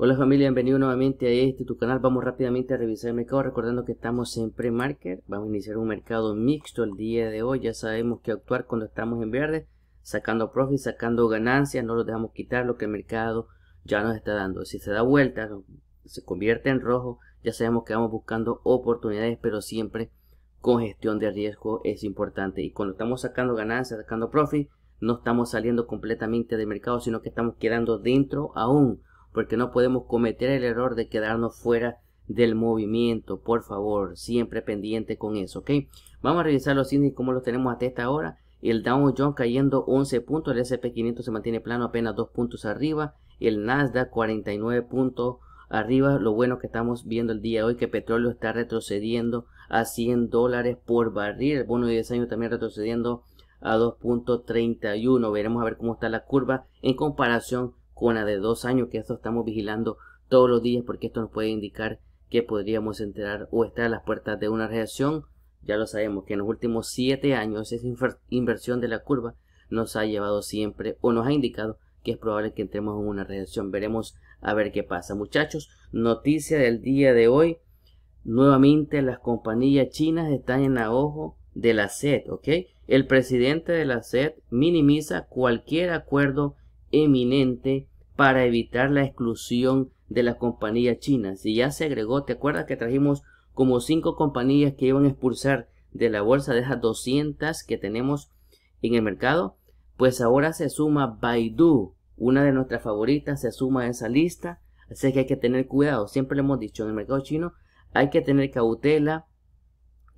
Hola familia, bienvenido nuevamente a este tu canal. Vamos rápidamente a revisar el mercado, recordando que estamos en pre-market. Vamos a iniciar un mercado mixto el día de hoy. Ya sabemos que actuar cuando estamos en verde, sacando profit, sacando ganancias, no lo dejamos quitar lo que el mercado ya nos está dando. Si se da vuelta, se convierte en rojo, ya sabemos que vamos buscando oportunidades, pero siempre con gestión de riesgo es importante. Y cuando estamos sacando ganancias, sacando profit, no estamos saliendo completamente del mercado, sino que estamos quedando dentro aún porque no podemos cometer el error de quedarnos fuera del movimiento, por favor, siempre pendiente con eso, ¿ok? Vamos a revisar los índices como los tenemos hasta esta hora. El Dow Jones cayendo 11 puntos, el S&P 500 se mantiene plano apenas 2 puntos arriba, el Nasdaq 49 puntos arriba. Lo bueno que estamos viendo el día de hoy que petróleo está retrocediendo a 100 dólares por barril, el bono de 10 años también retrocediendo a 2.31. Veremos a ver cómo está la curva en comparación de dos años, que esto estamos vigilando todos los días porque esto nos puede indicar que podríamos enterar o estar a las puertas de una reacción Ya lo sabemos que en los últimos siete años esa inversión de la curva nos ha llevado siempre o nos ha indicado que es probable que entremos en una reacción Veremos a ver qué pasa. Muchachos, noticia del día de hoy. Nuevamente las compañías chinas están en la ojo de la SED, ¿ok? El presidente de la SED minimiza cualquier acuerdo eminente para evitar la exclusión de la compañía china. Si ya se agregó, ¿te acuerdas que trajimos como cinco compañías que iban a expulsar de la bolsa de esas 200 que tenemos en el mercado? Pues ahora se suma Baidu, una de nuestras favoritas, se suma a esa lista. Así que hay que tener cuidado. Siempre lo hemos dicho en el mercado chino hay que tener cautela,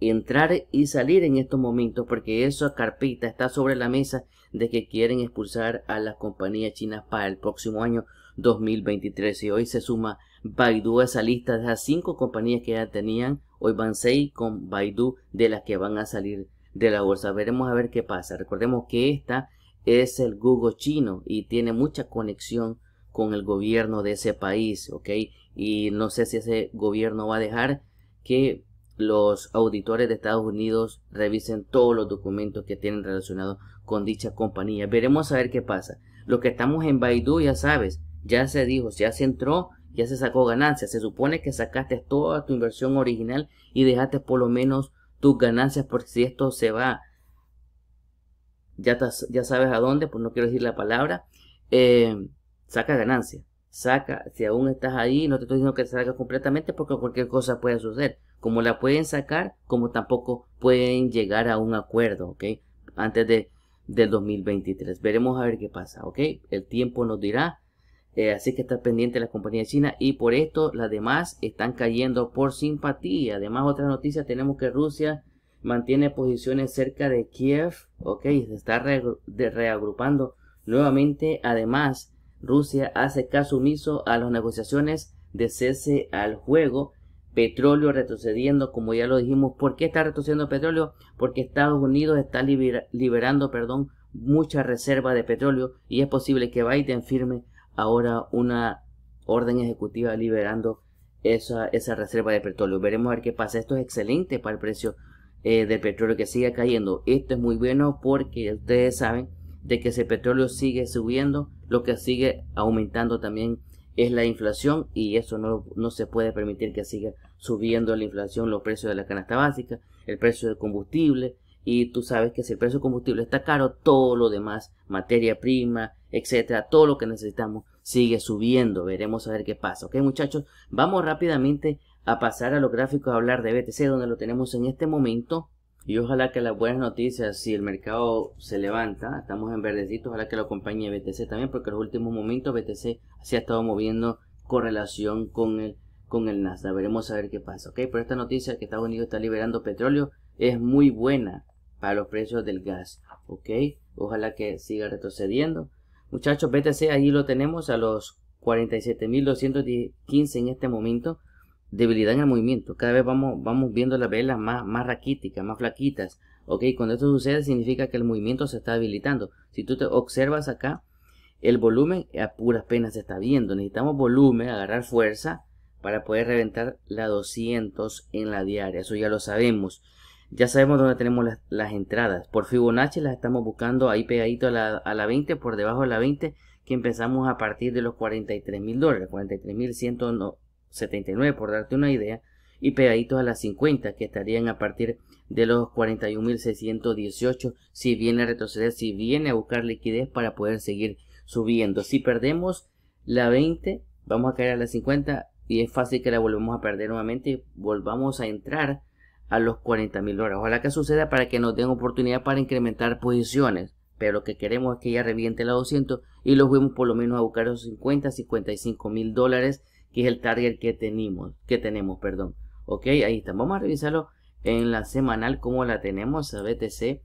entrar y salir en estos momentos porque esa carpita está sobre la mesa de que quieren expulsar a las compañías chinas para el próximo año 2023. Y hoy se suma Baidu a esa lista de las cinco compañías que ya tenían. Hoy van seis con Baidu de las que van a salir de la bolsa. Veremos a ver qué pasa. Recordemos que esta es el Google chino y tiene mucha conexión con el gobierno de ese país, ¿ok? Y no sé si ese gobierno va a dejar que los auditores de Estados Unidos revisen todos los documentos que tienen relacionados con dicha compañía. Veremos a ver qué pasa. Lo que estamos en Baidu, ya sabes, ya se dijo, ya se entró, ya se sacó ganancias. Se supone que sacaste toda tu inversión original y dejaste por lo menos tus ganancias Porque si esto se va. Ya, ya sabes a dónde, pues no quiero decir la palabra. Eh, saca ganancias. Saca, si aún estás ahí, no te estoy diciendo que salga completamente porque cualquier cosa puede suceder como la pueden sacar, como tampoco pueden llegar a un acuerdo, ¿ok? Antes de, del 2023. Veremos a ver qué pasa, ¿ok? El tiempo nos dirá. Eh, así que está pendiente la compañía china y por esto las demás están cayendo por simpatía. Además, otra noticia tenemos que Rusia mantiene posiciones cerca de Kiev, ok, se está reagrupando nuevamente. Además, Rusia hace caso omiso a las negociaciones de cese al juego petróleo retrocediendo, como ya lo dijimos. ¿Por qué está retrocediendo petróleo? Porque Estados Unidos está liberando, perdón, mucha reserva de petróleo y es posible que Biden firme ahora una orden ejecutiva liberando esa, esa reserva de petróleo. Veremos a ver qué pasa. Esto es excelente para el precio eh, del petróleo que siga cayendo. Esto es muy bueno porque ustedes saben de que ese petróleo sigue subiendo, lo que sigue aumentando también es la inflación y eso no, se puede permitir que siga subiendo la inflación, los precios de la canasta básica, el precio del combustible y tú sabes que si el precio del combustible está caro, todo lo demás, materia prima, etcétera, todo lo que necesitamos sigue subiendo. Veremos a ver qué pasa. Ok, muchachos, vamos rápidamente a pasar a los gráficos a hablar de BTC, donde lo tenemos en este momento y ojalá que las buenas noticias, si el mercado se levanta, estamos en verdecito, ojalá que lo acompañe BTC también, porque en los últimos momentos BTC se ha estado moviendo correlación con el, con el Nasdaq. Veremos a ver qué pasa, ¿ok? Pero esta noticia que Estados Unidos está liberando petróleo es muy buena para los precios del gas, ¿ok? Ojalá que siga retrocediendo. Muchachos, BTC ahí lo tenemos a los 47.215 en este momento debilidad en el movimiento. Cada vez vamos, vamos viendo las velas más, más raquíticas, más flaquitas. ¿Ok? Cuando esto sucede significa que el movimiento se está debilitando. Si tú te observas acá, el volumen a puras penas se está viendo. Necesitamos volumen, agarrar fuerza para poder reventar la 200 en la diaria. Eso ya lo sabemos. Ya sabemos dónde tenemos las, entradas. Por Fibonacci las estamos buscando ahí pegadito a la, a la 20, por debajo de la 20, que empezamos a partir de los 43 mil dólares, 43 mil 79, por darte una idea, y pegaditos a las 50, que estarían a partir de los 41.618, si viene a retroceder, si viene a buscar liquidez para poder seguir subiendo. Si perdemos la 20, vamos a caer a las 50 y es fácil que la volvemos a perder nuevamente y volvamos a entrar a los 40.000 dólares. Ojalá que suceda para que nos den oportunidad para incrementar posiciones. Pero lo que queremos es que ya reviente la 200 y los vemos por lo menos a buscar los 50, 55 mil dólares que es el target que tenemos, que tenemos, perdón. Ok, ahí está. Vamos a revisarlo en la semanal como la tenemos a BTC.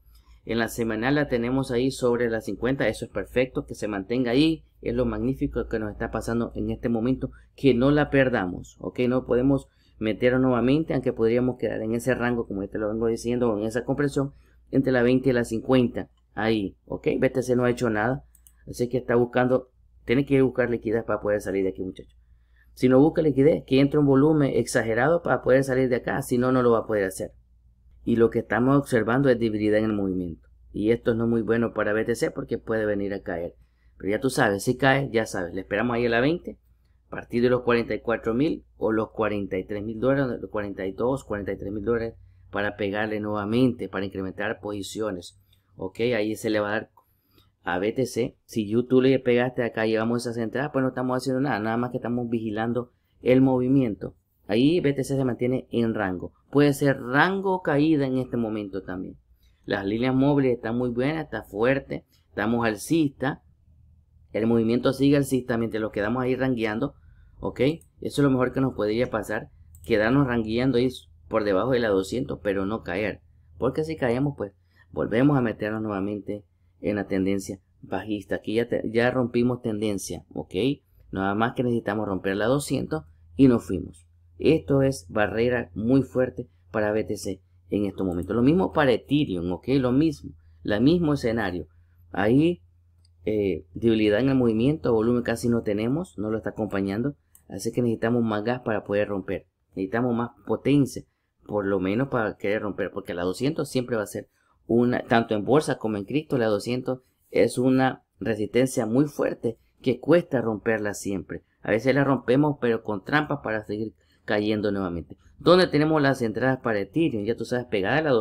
En la semanal la tenemos ahí sobre las 50, eso es perfecto, que se mantenga ahí, es lo magnífico que nos está pasando en este momento, que no la perdamos, ok, no podemos meter nuevamente, aunque podríamos quedar en ese rango, como ya te lo vengo diciendo, en esa compresión, entre la 20 y la 50, ahí, ok, BTC no ha hecho nada, así que está buscando, tiene que buscar liquidez para poder salir de aquí muchachos. Si no busca liquidez, que entre un volumen exagerado para poder salir de acá, si no, no lo va a poder hacer. Y lo que estamos observando es debilidad en el movimiento. Y esto no es muy bueno para BTC porque puede venir a caer. Pero ya tú sabes, si cae, ya sabes. Le esperamos ahí a la 20, a partir de los 44 mil o los 43 mil dólares, los 42, 43 mil dólares para pegarle nuevamente, para incrementar posiciones. Ok, ahí se le va a dar a BTC. Si YouTube le pegaste acá, llevamos esas entradas, pues no estamos haciendo nada, nada más que estamos vigilando el movimiento. Ahí BTC se mantiene en rango. Puede ser rango caída en este momento también. Las líneas móviles están muy buenas, está fuerte, estamos alcista. El movimiento sigue alcista mientras los quedamos ahí rangueando. ¿Ok? Eso es lo mejor que nos podría pasar. Quedarnos rangueando Y por debajo de la 200, pero no caer. Porque si caemos, pues volvemos a meternos nuevamente en la tendencia bajista. Aquí ya, ya rompimos tendencia, ¿ok? Nada más que necesitamos romper la 200 y nos fuimos. Esto es barrera muy fuerte para BTC en estos momentos. Lo mismo para Ethereum, ¿ok? Lo mismo, el mismo escenario. Ahí eh, debilidad en el movimiento, volumen casi no tenemos, no lo está acompañando. Así que necesitamos más gas para poder romper. Necesitamos más potencia, por lo menos para querer romper, porque la 200 siempre va a ser tanto en bolsa como en cripto, la 200 es una resistencia muy fuerte que cuesta romperla siempre. A veces la rompemos, pero con trampas para seguir cayendo nuevamente. Donde tenemos las entradas para Ethereum, ya tú sabes, pegada a la,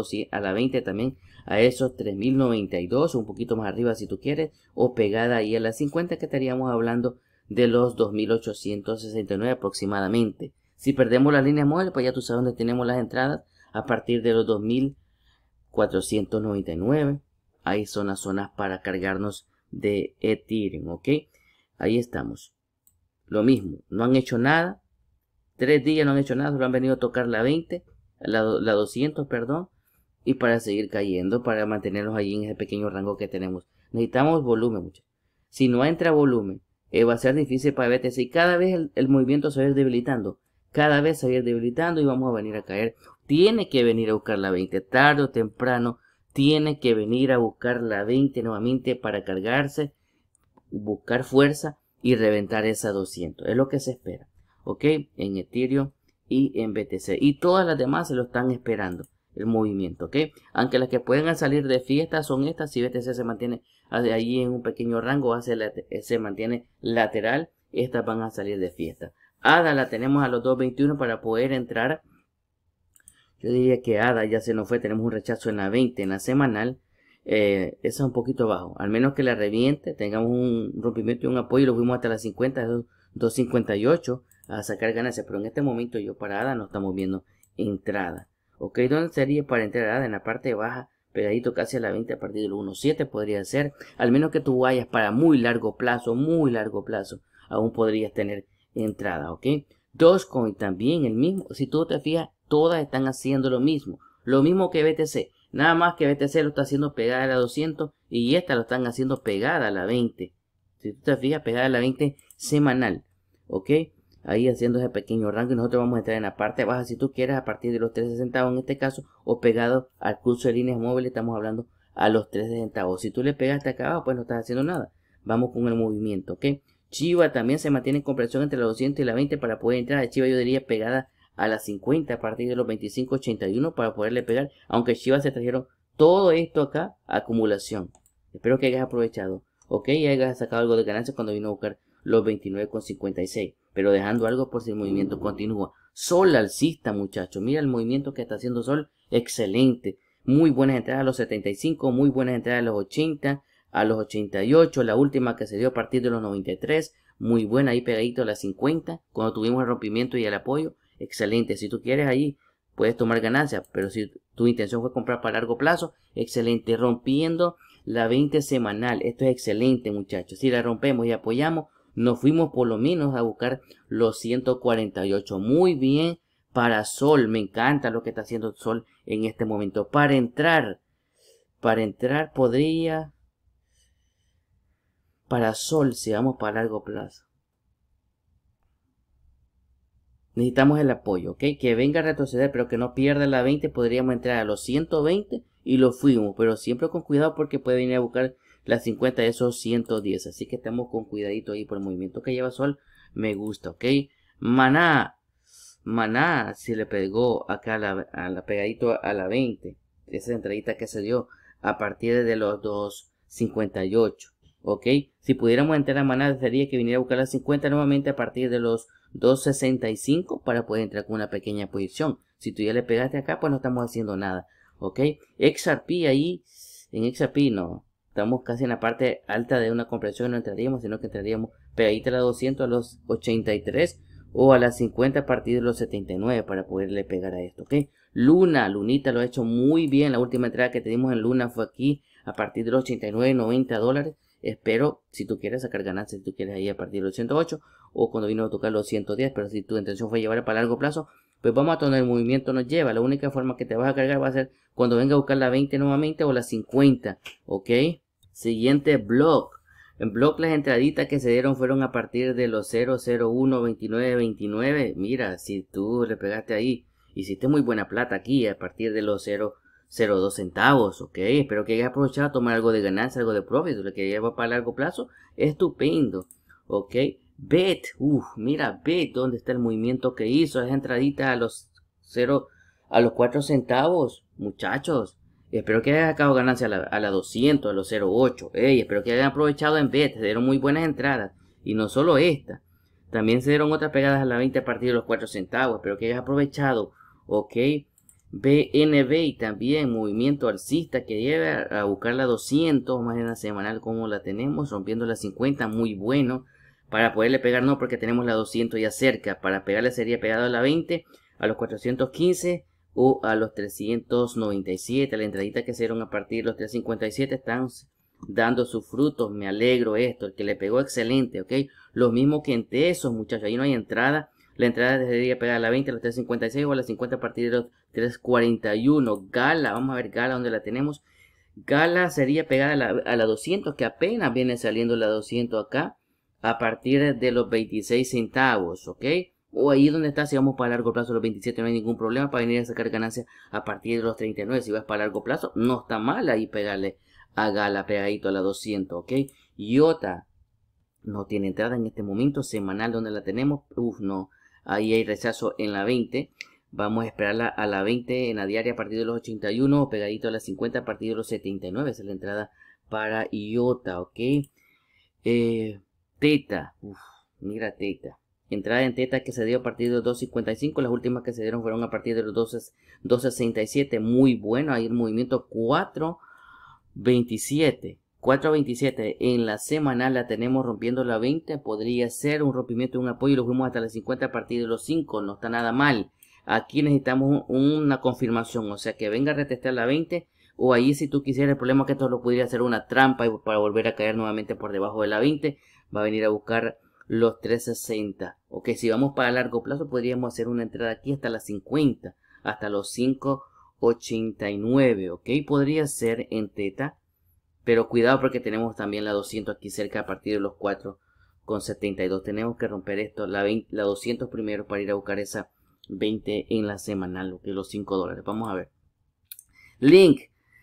a 20 también, a esos 3092, un poquito más arriba si tú quieres, o pegada ahí a las 50 que estaríamos hablando de los 2869 aproximadamente. Si perdemos la línea móvil, pues ya tú sabes dónde tenemos las entradas a partir de los 2000 499. Ahí son las zonas para cargarnos de Ethereum, ¿ok? Ahí estamos. Lo mismo, no han hecho nada. Tres días no han hecho nada, solo han venido a tocar la 20, la, 200, perdón. Y para seguir cayendo, para mantenernos allí en ese pequeño rango que tenemos. Necesitamos volumen, mucho. Si no entra volumen, eh, va a ser difícil para BTC. Y cada vez el, el movimiento se va a ir debilitando. Cada vez se va a ir debilitando y vamos a venir a caer tiene que venir a buscar la 20, tarde o temprano, tiene que venir a buscar la 20 nuevamente para cargarse, buscar fuerza y reventar esa 200. Es lo que se espera, ¿ok? En Ethereum y en BTC. Y todas las demás se lo están esperando, el movimiento, ¿ok? Aunque las que pueden salir de fiesta son estas, si BTC se mantiene allí en un pequeño rango, hace eh, se mantiene lateral, estas van a salir de fiesta. ADA la tenemos a los 2.21 para poder entrar yo diría que ADA ya se nos fue, tenemos un rechazo en la 20, en la semanal. Eh, eso es un poquito bajo. Al menos que la reviente, tengamos un rompimiento y un apoyo y lo fuimos hasta las 50, 258 a sacar ganancias. Pero en este momento yo para ADA no estamos viendo entrada. ¿Ok? ¿Dónde sería para entrar ADA? En la parte baja, pegadito casi a la 20 a partir del 1.7 podría ser. Al menos que tú vayas para muy largo plazo, muy largo plazo, aún podrías tener entrada. ¿Ok? Dogecoin también el mismo. Si tú te fijas, Todas están haciendo lo mismo. Lo mismo que BTC. Nada más que BTC lo está haciendo pegada a la 200 y esta lo están haciendo pegada a la 20. Si tú te fijas, pegada a la 20 semanal. ¿Ok? Ahí haciendo ese pequeño rango y nosotros vamos a entrar en la parte baja si tú quieres a partir de los 13 centavos en este caso o pegado al curso de líneas móviles estamos hablando a los 13 centavos. Si tú le pegaste acá abajo pues no estás haciendo nada. Vamos con el movimiento, ¿ok? Chiva también se mantiene en compresión entre la 200 y la 20 para poder entrar. Chiva yo diría pegada a las 50 a partir de los 25.81 para poderle pegar, aunque Chivas se trajeron todo esto acá, acumulación. Espero que hayas aprovechado, ok, y hayas sacado algo de ganancia cuando vino a buscar los 29.56, pero dejando algo por si el movimiento continúa. Sol alcista, muchachos, mira el movimiento que está haciendo Sol, excelente. Muy buenas entradas a los 75, muy buenas entradas a los 80, a los 88, la última que se dio a partir de los 93, muy buena ahí pegadito a las 50, cuando tuvimos el rompimiento y el apoyo, excelente. Si tú quieres ahí, puedes tomar ganancias, pero si tu intención fue comprar para largo plazo, excelente. Rompiendo la 20 semanal, esto es excelente muchachos. Si la rompemos y apoyamos, nos fuimos por lo menos a buscar los 148. Muy bien para Sol, me encanta lo que está haciendo Sol en este momento. Para entrar, para entrar podría... Para Sol, si vamos para largo plazo. necesitamos el apoyo, ¿ok? Que venga a retroceder, pero que no pierda la 20, podríamos entrar a los 120 y lo fuimos, pero siempre con cuidado porque puede venir a buscar las 50 de esos 110, así que estamos con cuidadito ahí por el movimiento que lleva Sol, me gusta, ¿ok? Maná, Maná se le pegó acá a la, pegadito a la 20, esa entradita que se dio a partir de los 258, ¿ok? Si pudiéramos entrar a Maná, sería que viniera a buscar las 50 nuevamente a partir de los 265 para poder entrar con una pequeña posición. Si tú ya le pegaste acá, pues no estamos haciendo nada. ¿Ok? XRP ahí, en XRP no. Estamos casi en la parte alta de una compresión, no entraríamos, sino que entraríamos pegadita a la 200, a los 83 o a las 50 a partir de los 79 para poderle pegar a esto. ¿Ok? Luna, Lunita lo ha hecho muy bien. La última entrada que tenemos en Luna fue aquí a partir de los 89, 90 dólares. Espero, si tú quieres sacar ganancias, si tú quieres ahí a partir de los 108 o cuando vino a tocar los 110, pero si tu intención fue llevar para largo plazo, pues vamos a donde el movimiento nos lleva. La única forma que te vas a cargar va a ser cuando venga a buscar la 20 nuevamente o la 50, ¿ok? Siguiente blog. En blog las entraditas que se dieron fueron a partir de los 001, 29, 29. Mira, si tú le pegaste ahí, hiciste muy buena plata aquí a partir de los 0 02 centavos, ok. Espero que hayas aprovechado a tomar algo de ganancia, algo de profit, lo que lleva para largo plazo, estupendo, ok. BET, uff, mira, BET, dónde está el movimiento que hizo, esa entradita a los 0, a los 4 centavos, muchachos. Espero que hayas sacado ganancia a la, a 200, a los 08. espero que hayan aprovechado en BET, se dieron muy buenas entradas. Y no solo esta, también se dieron otras pegadas a la 20 a partir de los 4 centavos. Espero que hayas aprovechado, ok. BNB y también movimiento alcista que lleva a buscar la 200 más en la semanal como la tenemos, rompiendo la 50, muy bueno. Para poderle pegar no porque tenemos la 200 ya cerca, para pegarle sería pegado a la 20, a los 415 o a los 397. La entradita que hicieron a partir de los 357 están dando sus frutos, me alegro esto, el que le pegó excelente, ok. Lo mismo que en Tesos muchachos, ahí no hay entrada la entrada debería pegar a la 20, a la 3.56 o a la 50 a partir de los 3.41. Gala, vamos a ver Gala donde la tenemos. Gala sería pegada a la, 200, que apenas viene saliendo la 200 acá, a partir de los 26 centavos, ¿ok? O ahí donde está, si vamos para largo plazo, los 27 no hay ningún problema para venir a sacar ganancias a partir de los 39. Si vas para largo plazo, no está mal ahí pegarle a Gala pegadito a la 200, ¿ok? Yota, no tiene entrada en este momento, semanal donde la tenemos, Uf, no, Ahí hay rechazo en la 20. Vamos a esperarla a la 20 en la diaria a partir de los 81 o pegadito a la 50 a partir de los 79. Esa es la entrada para IOTA, ¿ok? Eh, teta, Uf, mira Teta. Entrada en Teta que se dio a partir de los 2.55. Las últimas que se dieron fueron a partir de los 2.67. Muy bueno, Ahí el movimiento 4.27. 4.27 en la semana la tenemos rompiendo la 20. Podría ser un rompimiento de un apoyo. y Lo fuimos hasta las 50 a partir de los 5. No está nada mal. Aquí necesitamos una confirmación. O sea que venga a retestar la 20. O ahí si tú quisieras. El problema es que esto lo podría hacer una trampa. Y para volver a caer nuevamente por debajo de la 20. Va a venir a buscar los 360. que si vamos para largo plazo podríamos hacer una entrada aquí hasta las 50. Hasta los 5.89. Ok, podría ser en teta pero cuidado porque tenemos también la 200 aquí cerca a partir de los 4 con 72. Tenemos que romper esto, la, la 200 primero para ir a buscar esa 20 en la semanal, lo que los 5 dólares. Vamos a ver. Link.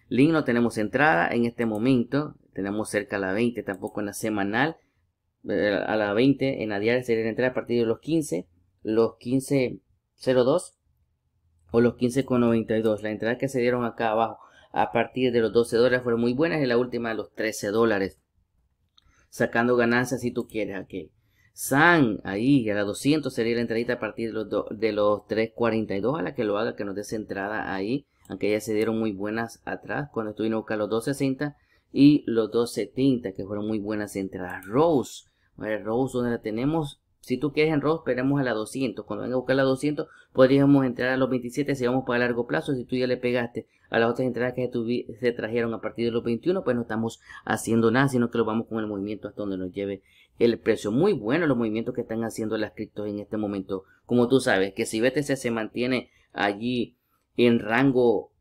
Link no tenemos entrada en este momento. Tenemos cerca a la 20, tampoco en la semanal. Eh, a la 20 en la diaria sería la entrada a partir de los 15. Los 15.02 o los 15.92. La entrada que se dieron acá abajo a partir de los 12 dólares fueron muy buenas y la última de los 13 dólares. Sacando ganancias si tú quieres aquí. San, ahí a la 200 sería la entradita a partir de los, de los 3.42. A la que lo haga, que nos des entrada ahí. Aunque ya se dieron muy buenas atrás cuando estuvimos acá los 2.60 y los 2.70 que fueron muy buenas entradas. Rose, Rose donde la tenemos si tú quieres en rojo esperemos a la 200. Cuando venga a buscar la 200, podríamos entrar a los 27 si vamos para largo plazo. Si tú ya le pegaste a las otras entradas que se trajeron a partir de los 21, pues no estamos haciendo nada, sino que lo vamos con el movimiento hasta donde nos lleve el precio. Muy bueno los movimientos que están haciendo las criptos en este momento. Como tú sabes, que si BTC se mantiene allí en rango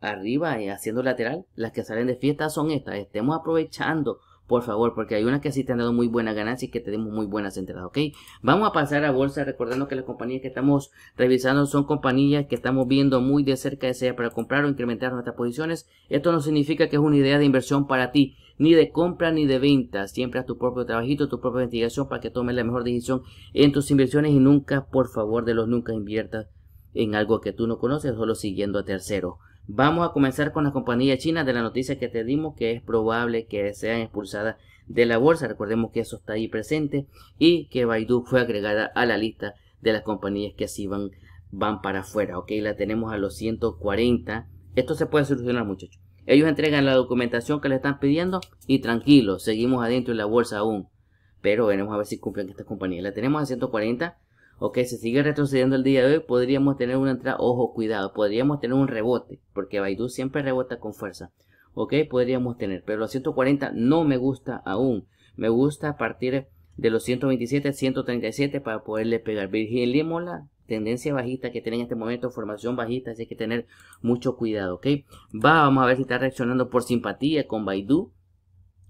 arriba y haciendo lateral, las que salen de fiesta son estas. Estemos aprovechando por favor, porque hay unas que sí te han dado muy buena ganancia y que tenemos muy buenas entradas, ¿ok? Vamos a pasar a bolsa, recordando que las compañías que estamos revisando son compañías que estamos viendo muy de cerca, sea para comprar o incrementar nuestras posiciones. Esto no significa que es una idea de inversión para ti, ni de compra ni de venta. Siempre haz tu propio trabajito, tu propia investigación para que tomes la mejor decisión en tus inversiones y nunca, por favor, de los nunca inviertas en algo que tú no conoces, solo siguiendo a tercero Vamos a comenzar con las compañías chinas de la noticia que te dimos que es probable que sean expulsadas de la bolsa. Recordemos que eso está ahí presente y que Baidu fue agregada a la lista de las compañías que así van, van para afuera. Ok, la tenemos a los 140. Esto se puede solucionar muchachos. Ellos entregan la documentación que le están pidiendo y tranquilo, seguimos adentro en la bolsa aún. Pero veremos a ver si cumplen estas compañías. La tenemos a 140 ok, si sigue retrocediendo el día de hoy, podríamos tener una entrada, ojo, cuidado, podríamos tener un rebote, porque Baidu siempre rebota con fuerza, ok, podríamos tener, pero los 140 no me gusta aún, me gusta partir de los 127, 137 para poderle pegar. Virginia la tendencia bajista que tiene en este momento, formación bajista, así que tener mucho cuidado, ok, va, vamos a ver si está reaccionando por simpatía con Baidu,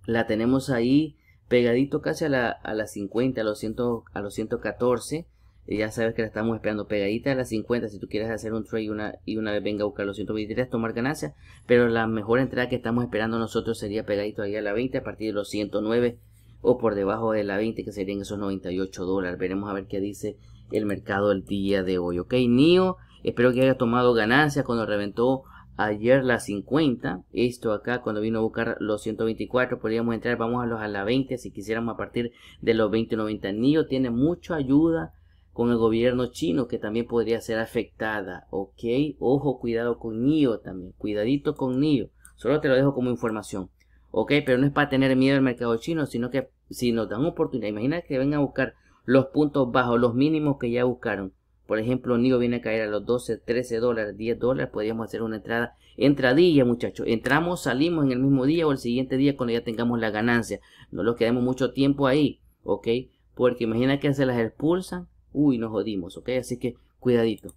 la tenemos ahí pegadito casi a, la, las 50, a los, 100, a los 114, ya sabes que la estamos esperando pegadita a las 50 si tú quieres hacer un trade y una, y una vez venga a buscar los 123, tomar ganancias. Pero la mejor entrada que estamos esperando nosotros sería pegadito ahí a la 20 a partir de los 109 o por debajo de la 20 que serían esos 98 dólares. Veremos a ver qué dice el mercado el día de hoy. Ok, NIO, espero que haya tomado ganancias cuando reventó ayer las 50. Esto acá cuando vino a buscar los 124 podríamos entrar, vamos a los a la 20 si quisiéramos a partir de los 90 NIO tiene mucha ayuda con el gobierno chino que también podría ser afectada, ¿ok? Ojo, cuidado con NIO también, cuidadito con NIO, solo te lo dejo como información, ¿ok? Pero no es para tener miedo al mercado chino, sino que si nos dan oportunidad, imagina que vengan a buscar los puntos bajos, los mínimos que ya buscaron, por ejemplo, NIO viene a caer a los 12, 13 dólares, 10 dólares, podríamos hacer una entrada, entradilla muchachos, entramos, salimos en el mismo día o el siguiente día cuando ya tengamos la ganancia, no los quedemos mucho tiempo ahí, ¿ok? Porque imagina que se las expulsan uy, nos jodimos, ¿ok? Así que cuidadito.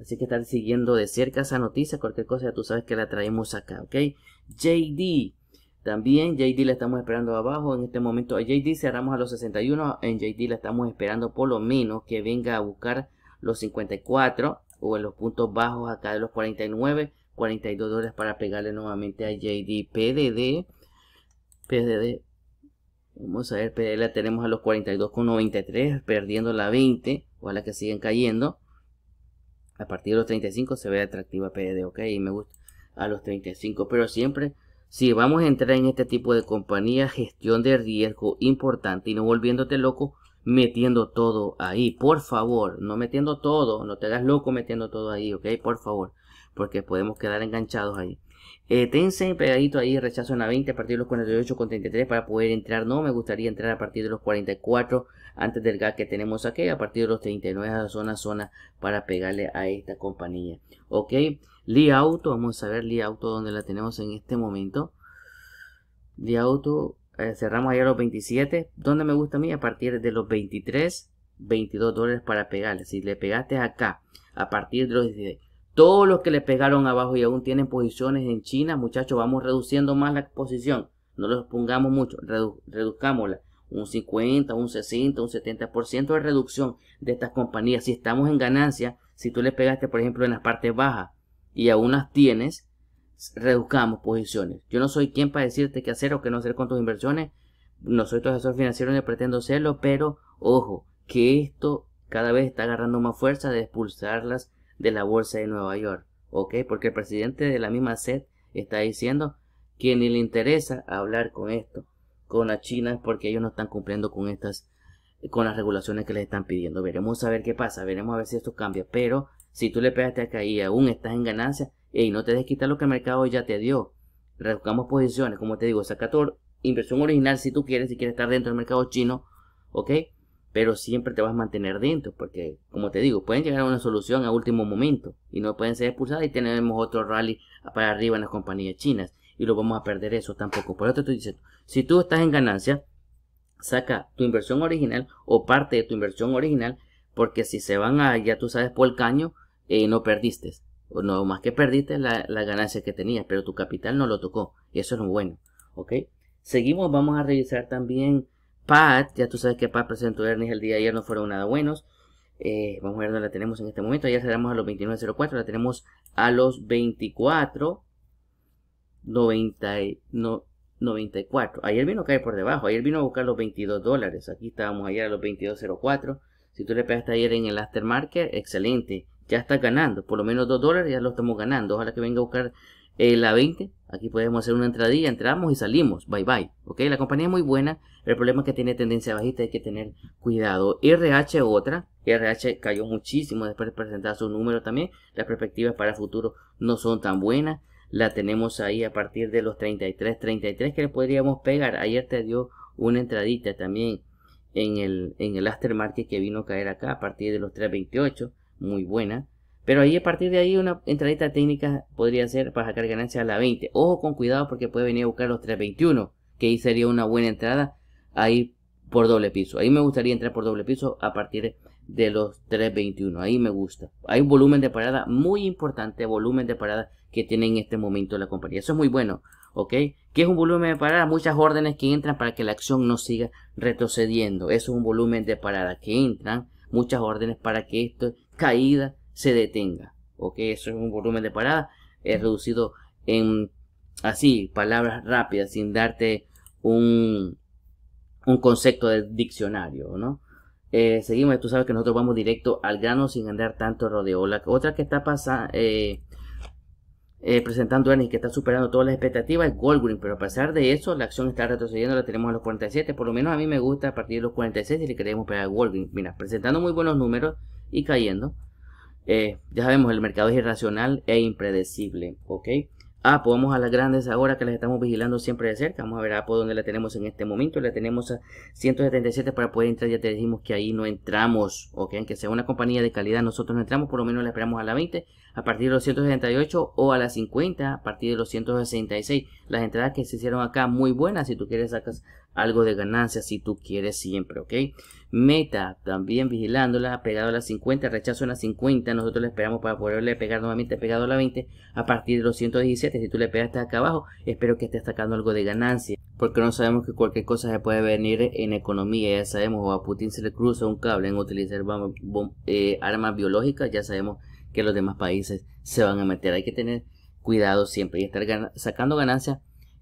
Así que estar siguiendo de cerca esa noticia, cualquier cosa tú sabes que la traemos acá, ¿ok? JD, también JD la estamos esperando abajo en este momento. A JD cerramos a los 61, en JD la estamos esperando por lo menos que venga a buscar los 54 o en los puntos bajos acá de los 49, 42 dólares para pegarle nuevamente a JD. PDD, PDD, Vamos a ver, PL la tenemos a los 42,93, perdiendo la 20. o a la que siguen cayendo. A partir de los 35 se ve atractiva PDD, ok, y me gusta a los 35. Pero siempre, si vamos a entrar en este tipo de compañía, gestión de riesgo importante y no volviéndote loco metiendo todo ahí. Por favor, no metiendo todo, no te hagas loco metiendo todo ahí, ok, por favor, porque podemos quedar enganchados ahí. Eh, tense, pegadito ahí, rechazo en la 20 a partir de los 48 con 33 para poder entrar. No, me gustaría entrar a partir de los 44 antes del gas que tenemos aquí. A partir de los 39 a zona zona para pegarle a esta compañía. Ok, Lee Auto, vamos a ver Lee Auto donde la tenemos en este momento. Lee Auto, eh, cerramos allá los 27. dónde me gusta a mí? A partir de los 23, 22 dólares para pegarle. Si le pegaste acá a partir de los todos los que le pegaron abajo y aún tienen posiciones en China, muchachos, vamos reduciendo más la posición. No los pongamos mucho, reducámosla. reduzcámosla. Un 50, un 60, un 70% de reducción de estas compañías. Si estamos en ganancia, si tú le pegaste, por ejemplo, en las partes bajas y aún las tienes, reduzcamos posiciones. Yo no soy quien para decirte qué hacer o qué no hacer con tus inversiones. No soy tu asesor financiero ni pretendo serlo, pero ojo, que esto cada vez está agarrando más fuerza de expulsarlas de la Bolsa de Nueva York. ¿Ok? Porque el presidente de la misma SED está diciendo que ni le interesa hablar con esto, con la China, porque ellos no están cumpliendo con estas, con las regulaciones que les están pidiendo. Veremos a ver qué pasa, veremos a ver si esto cambia. Pero si tú le pegaste acá y aún estás en ganancia, y no te des quitar lo que el mercado ya te dio. Reduzcamos posiciones, como te digo, saca tu inversión original si tú quieres, si quieres estar dentro del mercado chino, ¿ok? pero siempre te vas a mantener dentro, porque como te digo, pueden llegar a una solución a último momento y no pueden ser expulsadas y tenemos otro rally para arriba en las compañías chinas y lo vamos a perder eso tampoco. Por eso te estoy diciendo, si tú estás en ganancia, saca tu inversión original o parte de tu inversión original, porque si se van a, ya tú sabes, por el caño, eh, no perdiste. O no más que perdiste la, la ganancia que tenías, pero tu capital no lo tocó. Y eso es lo bueno. ¿Ok? Seguimos, vamos a revisar también PAD, ya tú sabes que Pat presentó Ernest el día de ayer, no fueron nada buenos. Eh, vamos a ver dónde la tenemos en este momento. ya cerramos a los 29.04, la tenemos a los 24. Ayer vino a caer por debajo, ayer vino a buscar los 22 dólares. Aquí estábamos ayer a los 22.04. Si tú le pegaste ayer en el aftermarket, excelente. Ya estás ganando, por lo menos 2 dólares ya lo estamos ganando. Ojalá que venga a buscar eh, la 20 Aquí podemos hacer una entradilla, entramos y salimos. Bye bye. Ok, la compañía es muy buena. El problema es que tiene tendencia bajista, hay que tener cuidado. RH otra. RH cayó muchísimo después de presentar su número también. Las perspectivas para el futuro no son tan buenas. La tenemos ahí a partir de los 33, 33 que le podríamos pegar. Ayer te dio una entradita también en el, en el que vino a caer acá a partir de los 328. Muy buena. Pero ahí a partir de ahí una entradita técnica podría ser para sacar ganancia a la 20. Ojo con cuidado porque puede venir a buscar los 321, que ahí sería una buena entrada ahí por doble piso. Ahí me gustaría entrar por doble piso a partir de los 321. Ahí me gusta. Hay un volumen de parada muy importante, volumen de parada que tiene en este momento la compañía. Eso es muy bueno, ¿ok? Que es un volumen de parada, muchas órdenes que entran para que la acción no siga retrocediendo. Eso es un volumen de parada que entran, muchas órdenes para que esto caída se detenga. ¿Ok? Eso es un volumen de parada es reducido en así, palabras rápidas, sin darte un, concepto de diccionario, ¿no? Eh, seguimos, tú sabes que nosotros vamos directo al grano sin andar tanto rodeo. otra que está pasando, eh, eh, presentando Y que está superando todas las expectativas es Goldwyn, pero a pesar de eso, la acción está retrocediendo, la tenemos a los 47, por lo menos a mí me gusta a partir de los 46 Y le queremos pegar a Goldwyn. Mira, presentando muy buenos números y cayendo. Eh, ya sabemos, el mercado es irracional e impredecible, ¿ok? Ah, podemos pues a las grandes ahora que las estamos vigilando siempre de cerca. Vamos a ver ah, por pues, dónde la tenemos en este momento. La tenemos a 177 para poder entrar. Ya te dijimos que ahí no entramos, ¿ok? Aunque sea una compañía de calidad, nosotros no entramos, por lo menos la esperamos a la 20, a partir de los 178 o a las 50, a partir de los 166. Las entradas que se hicieron acá muy buenas, si tú quieres sacas algo de ganancia si tú quieres siempre, ¿ok? Meta, también vigilándola, pegado a las 50, rechazo en las 50, nosotros le esperamos para poderle pegar nuevamente pegado a la 20 a partir de los 117, si tú le pegaste acá abajo, espero que esté sacando algo de ganancia, porque no sabemos que cualquier cosa se puede venir en economía, ya sabemos, o a Putin se le cruza un cable en utilizar eh, armas biológicas, ya sabemos que los demás países se van a meter, hay que tener cuidado siempre y estar sacando ganancias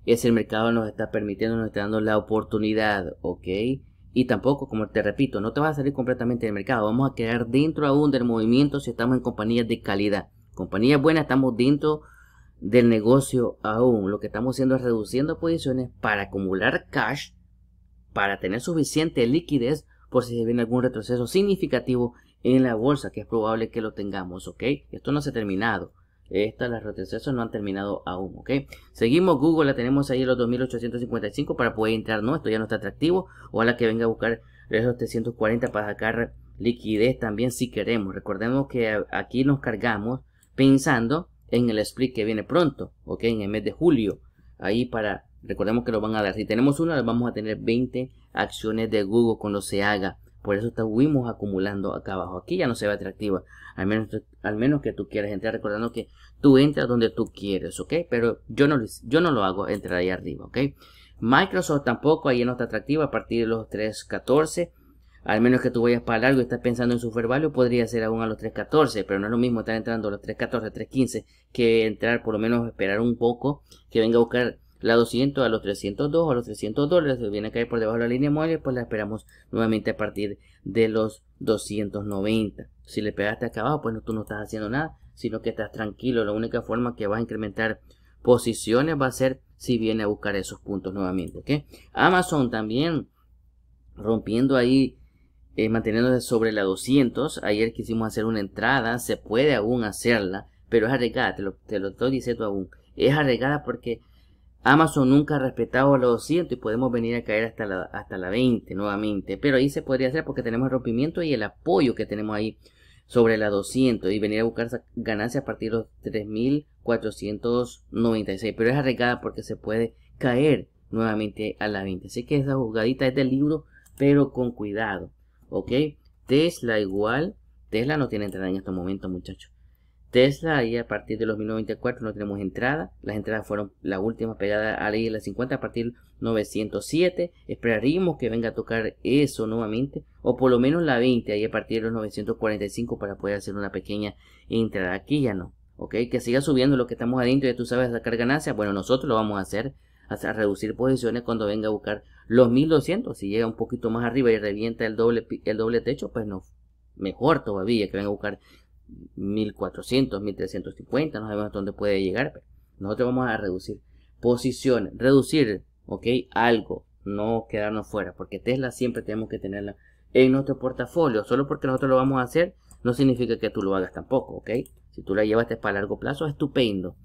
es el mercado nos está permitiendo, nos está dando la oportunidad, ¿ok? Y tampoco, como te repito, no te vas a salir completamente del mercado. Vamos a quedar dentro aún del movimiento si estamos en compañías de calidad. Compañías buenas, estamos dentro del negocio aún. Lo que estamos haciendo es reduciendo posiciones para acumular cash, para tener suficiente liquidez por si se viene algún retroceso significativo en la bolsa, que es probable que lo tengamos, ¿ok? Esto no se ha terminado. Estas, las retrocesos no han terminado aún, ¿ok? Seguimos, Google la tenemos ahí en los 2855 para poder entrar, ¿no? Esto ya no está atractivo. Ojalá que venga a buscar esos 340 para sacar liquidez también si queremos. Recordemos que aquí nos cargamos pensando en el split que viene pronto, ¿ok? En el mes de julio. Ahí para, recordemos que lo van a dar. Si tenemos una, vamos a tener 20 acciones de Google cuando se haga por eso estuvimos acumulando acá abajo. Aquí ya no se ve atractiva. Al menos, al menos que tú quieras entrar. Recordando que tú entras donde tú quieres, ¿ok? Pero yo no, yo no lo hago entrar ahí arriba, ¿ok? Microsoft tampoco, ahí no está atractiva a partir de los 314. Al menos que tú vayas para largo y estás pensando en su podría ser aún a los 3.14, pero no es lo mismo estar entrando a los 3.14, 3.15 que entrar, por lo menos esperar un poco, que venga a buscar la 200 a los 302 a los 300 dólares, se viene a caer por debajo de la línea móvil, pues la esperamos nuevamente a partir de los 290. Si le pegaste acá abajo, pues tú no estás haciendo nada, sino que estás tranquilo. La única forma que vas a incrementar posiciones va a ser si viene a buscar esos puntos nuevamente. ¿okay? Amazon también rompiendo ahí eh, manteniéndose sobre la 200. Ayer quisimos hacer una entrada, se puede aún hacerla, pero es arriesgada, te lo, te lo estoy diciendo aún. Es arriesgada porque Amazon nunca ha respetado los 200 y podemos venir a caer hasta la, hasta la 20 nuevamente. Pero ahí se podría hacer porque tenemos el rompimiento y el apoyo que tenemos ahí sobre la 200 y venir a buscar ganancias a partir de los 3.496. Pero es arriesgada porque se puede caer nuevamente a la 20. Así que esa jugadita es del libro, pero con cuidado. ¿Ok? Tesla igual. Tesla no tiene entrada en estos momentos, muchachos. Tesla, ahí a partir de los 1.094 no tenemos entrada. Las entradas fueron la última pegada a la de la 50 a partir de 907. Esperaríamos que venga a tocar eso nuevamente, o por lo menos la 20, ahí a partir de los 945 para poder hacer una pequeña entrada. Aquí ya no, ¿ok? Que siga subiendo lo que estamos adentro, ya tú sabes la carga ganancias. Bueno, nosotros lo vamos a hacer, a reducir posiciones cuando venga a buscar los 1200. Si llega un poquito más arriba y revienta el doble, el doble techo, pues no, mejor todavía que venga a buscar 1400, 1350, no sabemos dónde puede llegar. Pero nosotros vamos a reducir posiciones, reducir, ok, algo, no quedarnos fuera, porque Tesla siempre tenemos que tenerla en nuestro portafolio. Solo porque nosotros lo vamos a hacer, no significa que tú lo hagas tampoco, ok. Si tú la llevaste para largo plazo, estupendo.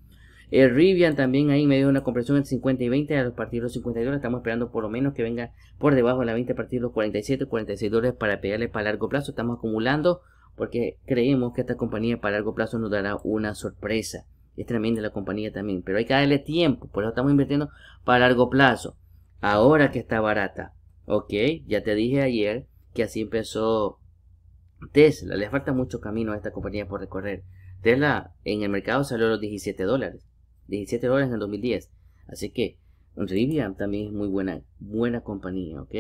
El eh, Rivian también ahí me dio una compresión en 50 y 20 a los partidos de los 50 Estamos esperando por lo menos que venga por debajo de la 20 a partir de los 47, 46 dólares para pegarle para largo plazo. Estamos acumulando porque creemos que esta compañía para largo plazo nos dará una sorpresa. Es tremenda la compañía también, pero hay que darle tiempo, por eso estamos invirtiendo para largo plazo. Ahora que está barata, ok, ya te dije ayer que así empezó Tesla, le falta mucho camino a esta compañía por recorrer. Tesla en el mercado salió a los 17 dólares, 17 dólares en el 2010, así que Rivian también es muy buena, buena compañía, ok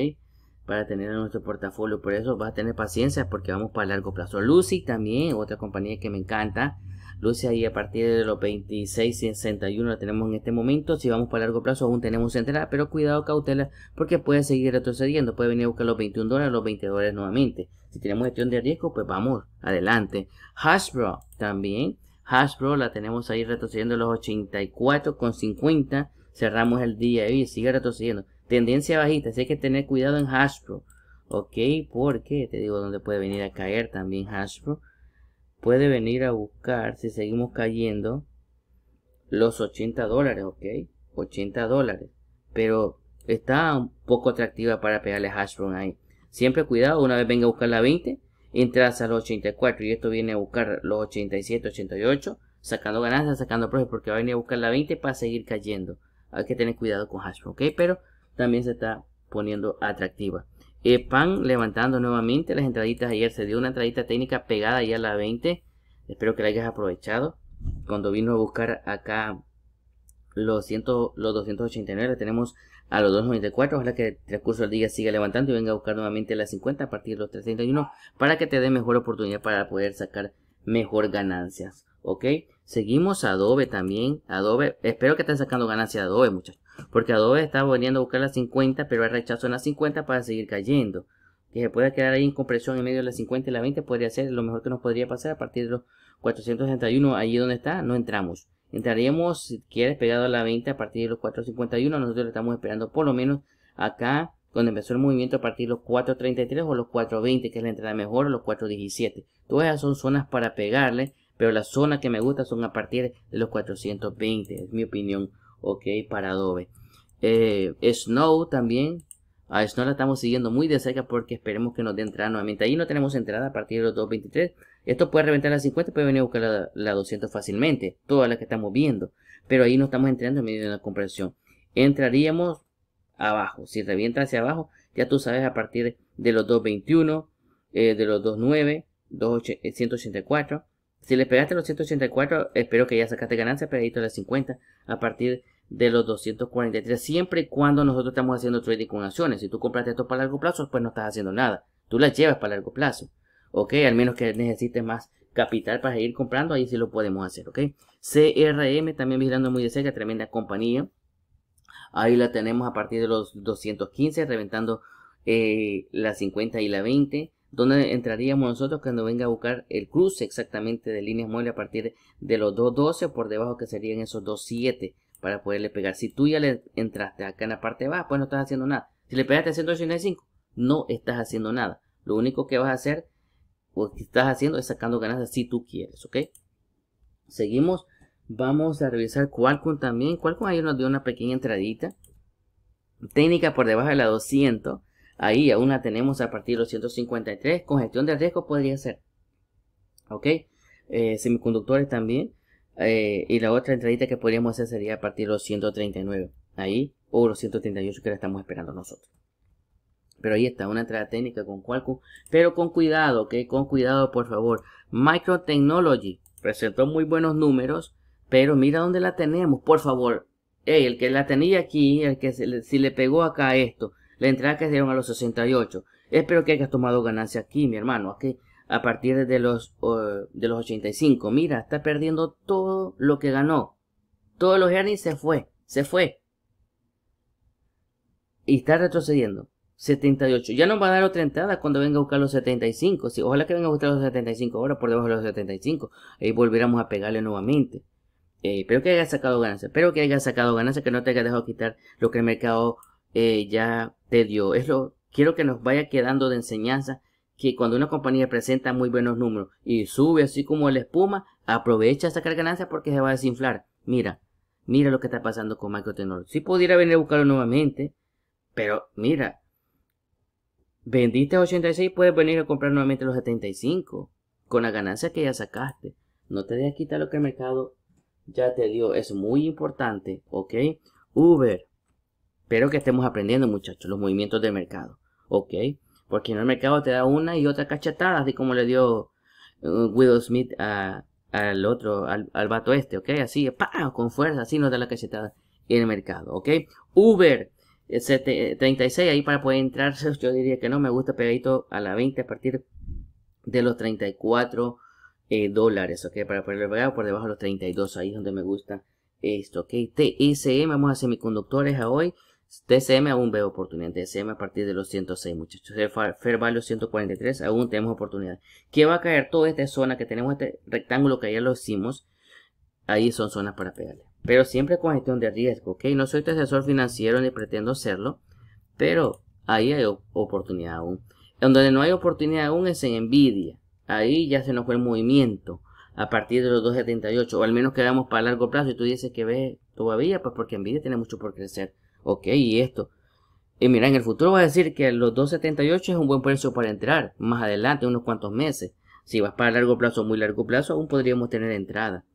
para tener nuestro portafolio. Por eso vas a tener paciencia porque vamos para largo plazo. Lucy también, otra compañía que me encanta. Lucy ahí a partir de los 26.61 la tenemos en este momento. Si vamos para largo plazo aún tenemos central, pero cuidado, cautela, porque puede seguir retrocediendo. Puede venir a buscar los 21 dólares, los 20 dólares nuevamente. Si tenemos gestión de riesgo, pues vamos adelante. Hasbro también. Hasbro la tenemos ahí retrocediendo los 84,50. Cerramos el día y sigue retrocediendo. Tendencia bajista, así hay que tener cuidado en Hasbro. Ok, porque te digo dónde puede venir a caer también Hasbro. Puede venir a buscar, si seguimos cayendo, los 80 dólares, ok. 80 dólares. Pero está un poco atractiva para pegarle Hasbro ahí. Siempre cuidado, una vez venga a buscar la 20, entras a los 84 y esto viene a buscar los 87, 88, sacando ganancias, sacando profit porque va a venir a buscar la 20 para seguir cayendo. Hay que tener cuidado con Hasbro, ok. Pero también se está poniendo atractiva. Epan eh, pan levantando nuevamente las entraditas ayer. Se dio una entradita técnica pegada ya a la 20. Espero que la hayas aprovechado. Cuando vino a buscar acá los, 100, los 289, tenemos a los 294. Ojalá que el transcurso del día siga levantando y venga a buscar nuevamente las 50 a partir de los 331 para que te dé mejor oportunidad para poder sacar mejor ganancias. ¿Ok? Seguimos Adobe también. Adobe, espero que estén sacando ganancias de Adobe, muchachos. Porque Adobe estaba volviendo a buscar las 50, pero el rechazo en las 50 para seguir cayendo. Que se pueda quedar ahí en compresión en medio de las 50 y la 20 podría ser lo mejor que nos podría pasar a partir de los 461. Allí donde está, no entramos. Entraríamos, si quieres, pegado a la 20 a partir de los 451. Nosotros le estamos esperando por lo menos acá, donde empezó el movimiento a partir de los 433 o los 420, que es la entrada mejor, los 417. Todas esas son zonas para pegarle, pero las zonas que me gustan son a partir de los 420, es mi opinión ok, para Adobe. Eh, Snow también. A Snow la estamos siguiendo muy de cerca porque esperemos que nos dé entrada nuevamente. Ahí no tenemos entrada a partir de los 223. Esto puede reventar la 50, puede venir a buscar la, 200 fácilmente. Todas las que estamos viendo. Pero ahí no estamos entrando en medio de la comprensión. Entraríamos abajo. Si revienta hacia abajo, ya tú sabes a partir de los 221, eh, de los 29, 284. 184. Si le pegaste los 184, espero que ya sacaste ganancia, pegadito las 50 a partir de los 243, siempre y cuando nosotros estamos haciendo trading con acciones. Si tú compraste esto para largo plazo, pues no estás haciendo nada. Tú las llevas para largo plazo. ¿Ok? Al menos que necesites más capital para seguir comprando, ahí sí lo podemos hacer. ¿Ok? CRM, también vigilando muy de cerca, tremenda compañía. Ahí la tenemos a partir de los 215, reventando eh, la 50 y la 20 donde entraríamos nosotros cuando venga a buscar el cruce exactamente de líneas móviles a partir de los 2.12 por debajo que serían esos 2.7 para poderle pegar. Si tú ya le entraste acá en la parte baja, pues no estás haciendo nada. Si le pegaste a 185, no estás haciendo nada. Lo único que vas a hacer o que estás haciendo es sacando ganas si tú quieres, ¿ok? Seguimos, vamos a revisar Qualcomm también. Qualcomm ahí nos dio una pequeña entradita. Técnica por debajo de la 200 Ahí aún la tenemos a partir de los 153. Congestión de riesgo podría ser. ¿Ok? Eh, semiconductores también. Eh, y la otra entradita que podríamos hacer sería a partir de los 139. Ahí. O los 138 que la estamos esperando nosotros. Pero ahí está, una entrada técnica con Qualcomm. Pero con cuidado, ¿ok? Con cuidado, por favor. Microtechnology presentó muy buenos números. Pero mira dónde la tenemos, por favor. el que la tenía aquí, el que si le pegó acá esto, la entrada que dieron a los 68. Espero que hayas tomado ganancia aquí, mi hermano. que a partir de los, de los 85. Mira, está perdiendo todo lo que ganó. Todos los earnings se fue. Se fue. Y está retrocediendo. 78. Ya no va a dar otra entrada cuando venga a buscar los 75. ojalá que venga a buscar los 75 ahora por debajo de los 75. Y volviéramos a pegarle nuevamente. Eh, espero que haya sacado ganancia. Espero que haya sacado ganancia. que no te haya dejado quitar lo que el mercado eh, ya te dio. Es lo, quiero que nos vaya quedando de enseñanza que cuando una compañía presenta muy buenos números y sube así como la espuma, aprovecha sacar ganancias porque se va a desinflar. Mira, mira lo que está pasando con Microtenor. Si pudiera venir a buscarlo nuevamente, pero mira, vendiste 86, puedes venir a comprar nuevamente los 75 con la ganancia que ya sacaste. No te dejes quitar lo que el mercado ya te dio. Es muy importante, ¿ok? Uber, Espero que estemos aprendiendo, muchachos, los movimientos del mercado. ¿Ok? Porque en el mercado te da una y otra cachetada, así como le dio uh, Will Smith al otro, al, vato este, ¿ok? Así, pa con fuerza, así nos da la cachetada en el mercado, ¿ok? Uber, 36 eh, eh, ahí para poder entrar, yo diría que no, me gusta pegadito a la 20 a partir de los 34 eh, dólares, ok, para poder pegar por debajo de los 32, ahí es donde me gusta esto, ok, TSM, vamos a semiconductores a hoy, TSM aún veo oportunidad. TSM a partir de los 106, muchachos. Fair Value 143, aún tenemos oportunidad. ¿Qué va a caer toda esta zona que tenemos, este rectángulo que ya lo hicimos? Ahí son zonas para pegarle. Pero siempre con gestión de riesgo, ¿ok? No soy tu asesor financiero ni pretendo serlo, pero ahí hay oportunidad aún. En donde no hay oportunidad aún es en Nvidia. Ahí ya se nos fue el movimiento a partir de los 2.78, o al menos quedamos para largo plazo y tú dices que ve todavía, pues porque Nvidia tiene mucho por crecer ok, y esto. Y mira, en el futuro va a decir que los 2.78 es un buen precio para entrar, más adelante, unos cuantos meses. Si vas para largo plazo o muy largo plazo, aún podríamos tener entrada.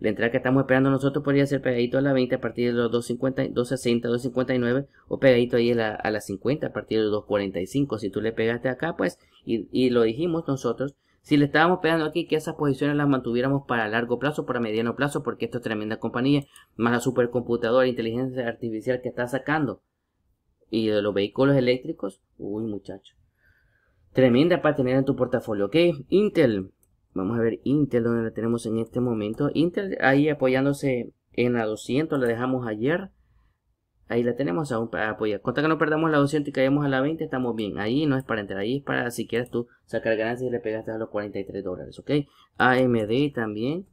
La entrada que estamos esperando nosotros podría ser pegadito a la 20 a partir de los 2.60, 2.59 o pegadito ahí a la, 50 a partir de los 2.45. Si tú le pegaste acá, pues, y, y lo dijimos nosotros, si le estábamos pegando aquí que esas posiciones las mantuviéramos para largo plazo, para mediano plazo, porque esto es tremenda compañía, más la supercomputadora, inteligencia artificial que está sacando, y de los vehículos eléctricos, uy muchacho, tremenda para tener en tu portafolio, ok, Intel, vamos a ver Intel donde la tenemos en este momento, Intel ahí apoyándose en la 200, la dejamos ayer, Ahí la tenemos aún ah, para pues apoyar. Conta que no perdamos la 200 y caemos a la 20, estamos bien. Ahí no es para entrar, ahí es para si quieres tú sacar ganancias y le pegaste a los 43 dólares, ¿ok? AMD también.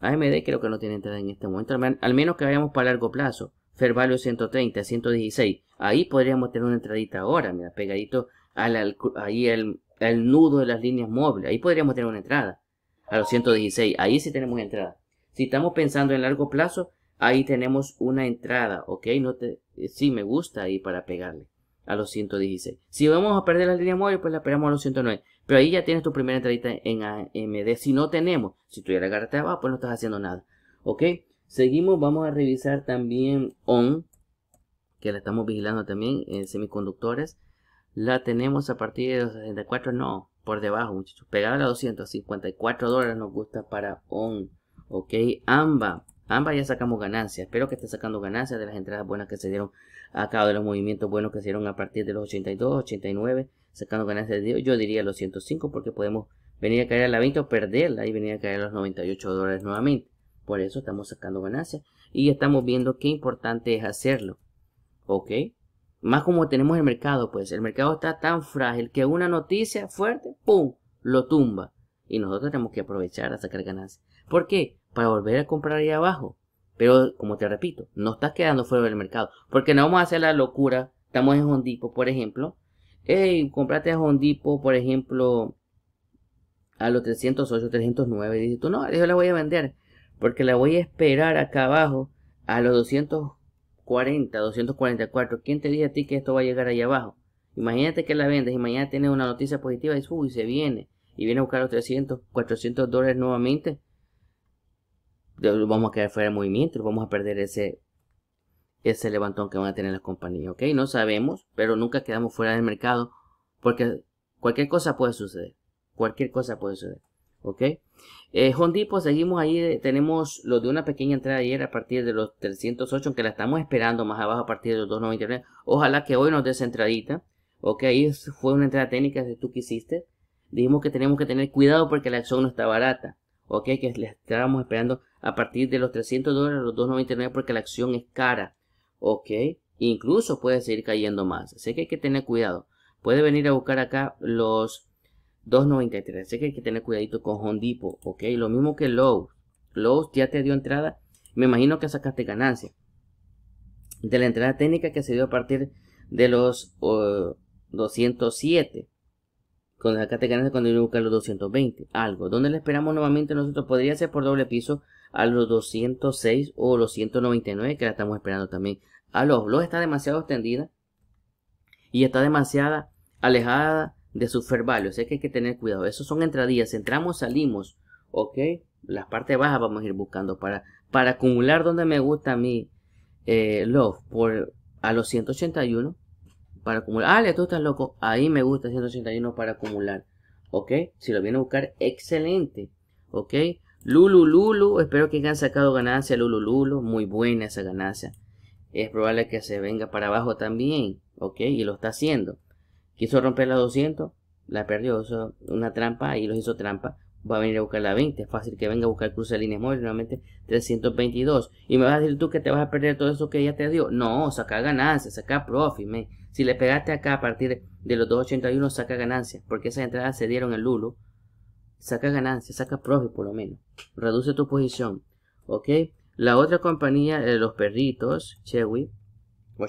AMD creo que no tiene entrada en este momento, al menos que vayamos para largo plazo. Fair Value 130, 116. Ahí podríamos tener una entradita ahora, mira, pegadito al, ahí el, nudo de las líneas móviles. Ahí podríamos tener una entrada a los 116. Ahí sí tenemos entrada. Si estamos pensando en largo plazo, Ahí tenemos una entrada, ¿ok? No eh, sí, me gusta ahí para pegarle a los 116. Si vamos a perder la línea móvil, pues la pegamos a los 109. Pero ahí ya tienes tu primera entradita en AMD. Si no tenemos, si tuviera la agarraste abajo, pues no estás haciendo nada. ¿Ok? Seguimos, vamos a revisar también ON, que la estamos vigilando también en eh, semiconductores. La tenemos a partir de los 64, no, por debajo, muchachos. Pegada a los 254 dólares nos gusta para ON. ¿Ok? AMBA Ambas ya sacamos ganancias. Espero que esté sacando ganancias de las entradas buenas que se dieron A cabo de los movimientos buenos que se dieron a partir de los 82, 89, sacando ganancias de Yo diría los 105 porque podemos venir a caer a la 20 o perderla y venir a caer a los 98 dólares nuevamente. Por eso estamos sacando ganancias y estamos viendo qué importante es hacerlo. ¿Ok? Más como tenemos el mercado, pues el mercado está tan frágil que una noticia fuerte, ¡pum!, lo tumba. Y nosotros tenemos que aprovechar a sacar ganancias. ¿Por qué? para volver a comprar ahí abajo. Pero, como te repito, no estás quedando fuera del mercado. Porque no vamos a hacer la locura. Estamos en Hondipo, por ejemplo. comprate a Hondipo, por ejemplo, a los 308, 309. Y dices tú, no, yo la voy a vender. Porque la voy a esperar acá abajo a los 240, 244. ¿Quién te dice a ti que esto va a llegar ahí abajo? Imagínate que la vendes y mañana tienes una noticia positiva y se viene. Y viene a buscar los 300, 400 dólares nuevamente vamos a quedar fuera de movimiento, vamos a perder ese, ese levantón que van a tener las compañías, ¿ok? No sabemos, pero nunca quedamos fuera del mercado porque cualquier cosa puede suceder, cualquier cosa puede suceder, ¿ok? Eh, Hondipo, seguimos ahí, eh, tenemos lo de una pequeña entrada ayer a partir de los 308, aunque la estamos esperando más abajo a partir de los 299, ojalá que hoy nos esa entradita, ¿ok? Ahí fue una entrada técnica que tú quisiste, dijimos que tenemos que tener cuidado porque la acción no está barata, ok, que le estábamos esperando a partir de los 300 dólares a los 2.99 porque la acción es cara, ok, incluso puede seguir cayendo más, Sé que hay que tener cuidado, puede venir a buscar acá los 2.93, Sé que hay que tener cuidadito con Hondipo, ok, lo mismo que Lowe. Lowe ya te dio entrada, me imagino que sacaste ganancia de la entrada técnica que se dio a partir de los 207, con acá te de cuando yo buscar los 220, algo. ¿Dónde le esperamos nuevamente nosotros? Podría ser por doble piso a los 206 o los 199 que la estamos esperando también. A ah, los los está demasiado extendida y está demasiada alejada de su fair value. que hay que tener cuidado. Esos son entradías. Entramos, salimos. Ok. Las partes bajas vamos a ir buscando para, para acumular donde me gusta mi eh, love por, a los 181 para acumular. Ah, tú estás loco. Ahí me gusta 181 para acumular. ¿Ok? Si lo viene a buscar, excelente. ¿Ok? Lulu Lulu, espero que hayan sacado ganancia Lulu Lulu. Muy buena esa ganancia. Es probable que se venga para abajo también. ¿Ok? Y lo está haciendo. Quiso romper la 200, la perdió. Eso, una trampa y los hizo trampa va a venir a buscar la 20. Es fácil que venga a buscar el cruce de líneas móviles, nuevamente 322. Y me vas a decir tú que te vas a perder todo eso que ella te dio. No, saca ganancias, saca profit, Si le pegaste acá a partir de los 281, saca ganancias, porque esas entradas se dieron el Lulu. Saca ganancias, saca profit por lo menos. Reduce tu posición, ¿ok? La otra compañía, de eh, los perritos, Chewi. o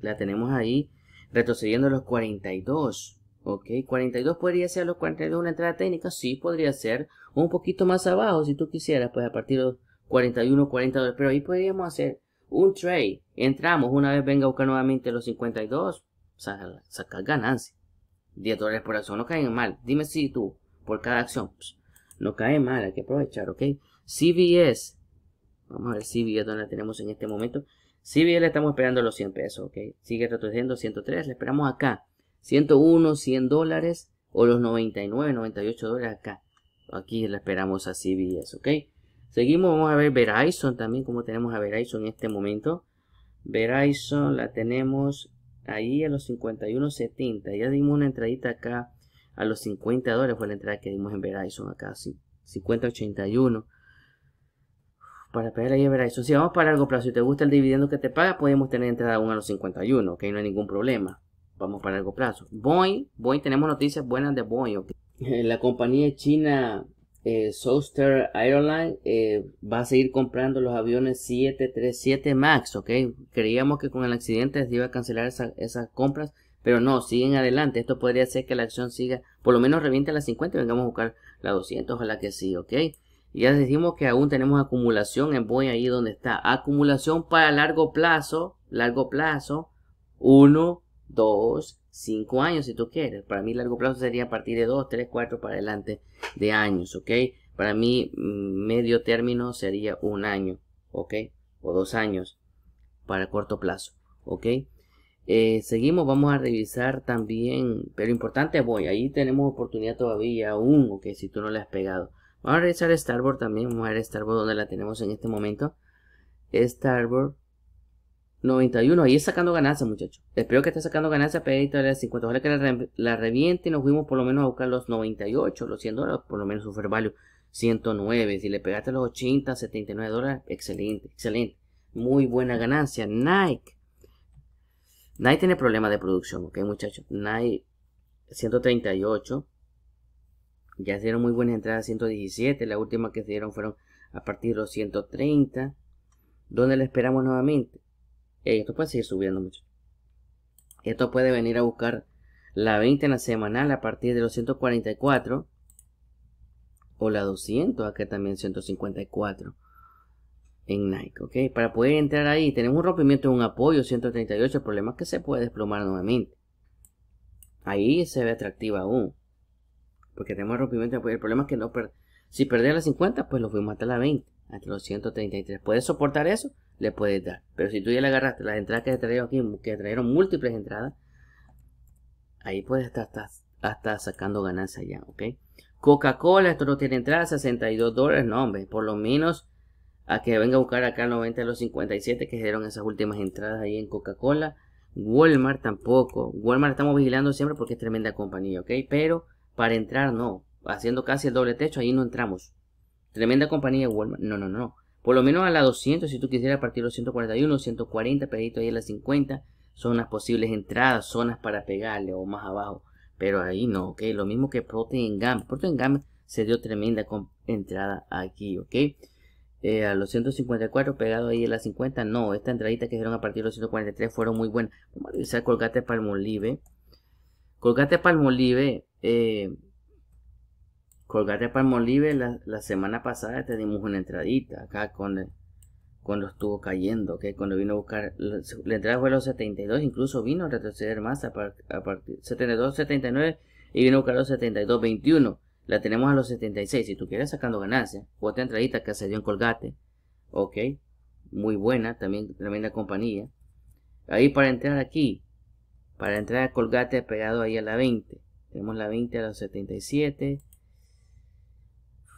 la tenemos ahí retrocediendo a los 42. Ok, 42 podría ser los 42 una entrada técnica, sí, podría ser un poquito más abajo si tú quisieras, pues a partir de los 41, 42, pero ahí podríamos hacer un trade, entramos, una vez venga a buscar nuevamente los 52, sacar, ganancia. 10 dólares por acción no caen mal, dime si tú, por cada acción, no cae mal, hay que aprovechar, ok. CVS vamos a ver CVS, donde la tenemos en este momento. CBS le estamos esperando los 100 pesos, ok. Sigue retrocediendo 103, le esperamos acá. 101, 100 dólares o los 99, 98 dólares acá. Aquí la esperamos así CBS, ¿ok? Seguimos, vamos a ver Verizon también, como tenemos a Verizon en este momento. Verizon la tenemos ahí a los 51.70. Ya dimos una entradita acá a los 50 dólares, fue la entrada que dimos en Verizon acá, sí, 50.81. Para pegar ahí a Verizon, si vamos para largo plazo te gusta el dividendo que te paga, podemos tener entrada aún a los 51, que no hay ningún problema vamos para largo plazo. Boeing, Boeing tenemos noticias buenas de Boeing. La compañía china eh, Souster airline Airlines eh, va a seguir comprando los aviones 737 MAX, ¿ok? Creíamos que con el accidente se iba a cancelar esas compras, pero no, siguen adelante. Esto podría ser que la acción siga, por lo menos reviente a las 50 y vengamos a buscar la 200, ojalá que sí, ¿ok? Y ya decimos que aún tenemos acumulación en Boeing ahí donde está. Acumulación para largo plazo, largo plazo, 1, 2, 5 años si tú quieres. Para mí largo plazo sería a partir de 2, 3, 4 para adelante de años, ¿ok? Para mí mm, medio término sería un año, ¿ok? O dos años para corto plazo, ¿ok? Eh, seguimos, vamos a revisar también, pero importante voy, ahí tenemos oportunidad todavía aún, ok, si tú no le has pegado. Vamos a revisar Starboard también, vamos a ver Starboard donde la tenemos en este momento. Starboard, 91. Ahí es sacando ganancias, muchachos. Espero que esté sacando ganancia. pedito de 50 dólares que la, reviente y nos fuimos por lo menos a buscar los 98, los 100 dólares, por lo menos Super value 109. Si le pegaste los 80, 79 dólares, excelente, excelente. Muy buena ganancia. Nike. Nike tiene problemas de producción, ok, muchachos. Nike 138. Ya se dieron muy buenas entradas 117. La última que se dieron fueron a partir de los 130. ¿Dónde le esperamos nuevamente? Eh, esto puede seguir subiendo, mucho. Esto puede venir a buscar la 20 en la semanal a partir de los 144. O la 200, acá también 154 en Nike, ¿ok? Para poder entrar ahí, tenemos un rompimiento de un apoyo 138, el problema es que se puede desplomar nuevamente. Ahí se ve atractiva aún. Porque tenemos rompimiento de apoyo, el problema es que no si perdía las 50, pues lo fuimos hasta la 20, hasta los 133. ¿Puede soportar eso? le puedes dar. Pero si tú ya le agarraste las entradas que te trajeron aquí, que te trajeron múltiples entradas, ahí puedes estar hasta, sacando ganancia ya, ¿ok? Coca-Cola, esto no tiene entrada, 62 dólares, no, hombre, por lo menos a que venga a buscar acá 90 a los 57 que dieron esas últimas entradas ahí en Coca-Cola. Walmart tampoco. Walmart estamos vigilando siempre porque es tremenda compañía, ¿ok? Pero para entrar no. Haciendo casi el doble techo, ahí no entramos. Tremenda compañía Walmart. No, no, no. Por lo menos a la 200, si tú quisieras partir los 141, 140, pegadito ahí en la 50, son unas posibles entradas, zonas para pegarle o más abajo. Pero ahí no, ok. Lo mismo que Protein Gam. Protein Gam se dio tremenda entrada aquí, ok. Eh, a los 154 pegado ahí en la 50, no. Esta entradita que dieron a partir de los 143 fueron muy buenas. Vamos a revisar Colgate Palmolive. Colgate Palmolive, eh, Colgate Palmolive la, la semana pasada te dimos una entradita acá con cuando estuvo cayendo, cuando vino a buscar, la, entrada fue a los 72, incluso vino a retroceder más a, partir partir 72, 79 y vino a buscar los 72, 21. La tenemos a los 76, si tú quieres sacando ganancias, otra entradita que se dio en Colgate, ok, muy buena, también tremenda compañía. Ahí para entrar aquí, para entrar a Colgate pegado ahí a la 20, tenemos la 20 a los 77,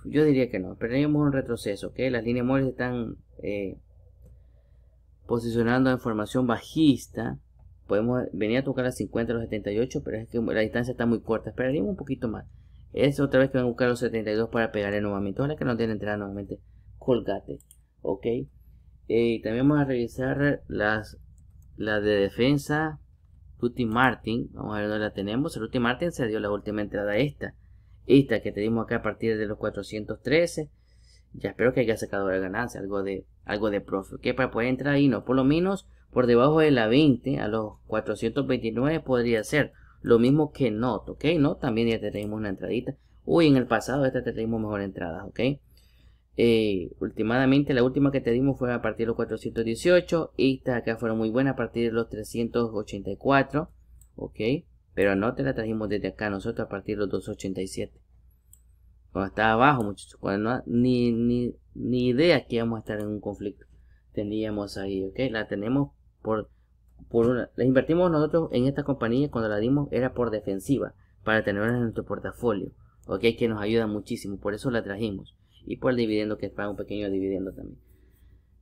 yo diría que no, pero tenemos un retroceso, las líneas móviles están eh, posicionando en formación bajista. Podemos venir a tocar las 50, los 78, pero es que la distancia está muy corta. Esperaríamos un poquito más. Es otra vez que van a buscar los 72 para pegarle nuevamente. Ahora que no tiene entrada nuevamente. Colgate. Ok. Eh, también vamos a revisar las, de defensa. Ruti Martin. Vamos a ver dónde la tenemos. Ruti Martin se dio la última entrada esta esta que tenemos acá a partir de los 413 ya espero que haya sacado la ganancia algo de algo de profe que para poder entrar ahí no por lo menos por debajo de la 20 a los 429 podría ser lo mismo que noto ok no también ya tenemos una entradita uy en el pasado esta te tenemos mejor entrada ok eh, últimamente la última que te dimos fue a partir de los 418 esta acá fueron muy buenas a partir de los 384 ok pero no te la trajimos desde acá nosotros a partir de los 2.87. Cuando estaba abajo, muchachos, cuando no, ni, idea que íbamos a estar en un conflicto. Teníamos ahí, ¿ok? La tenemos por, por una... La invertimos nosotros en esta compañía cuando la dimos era por defensiva, para tenerla en nuestro portafolio, ¿ok? Que nos ayuda muchísimo, por eso la trajimos. Y por el dividendo que para un pequeño dividendo también.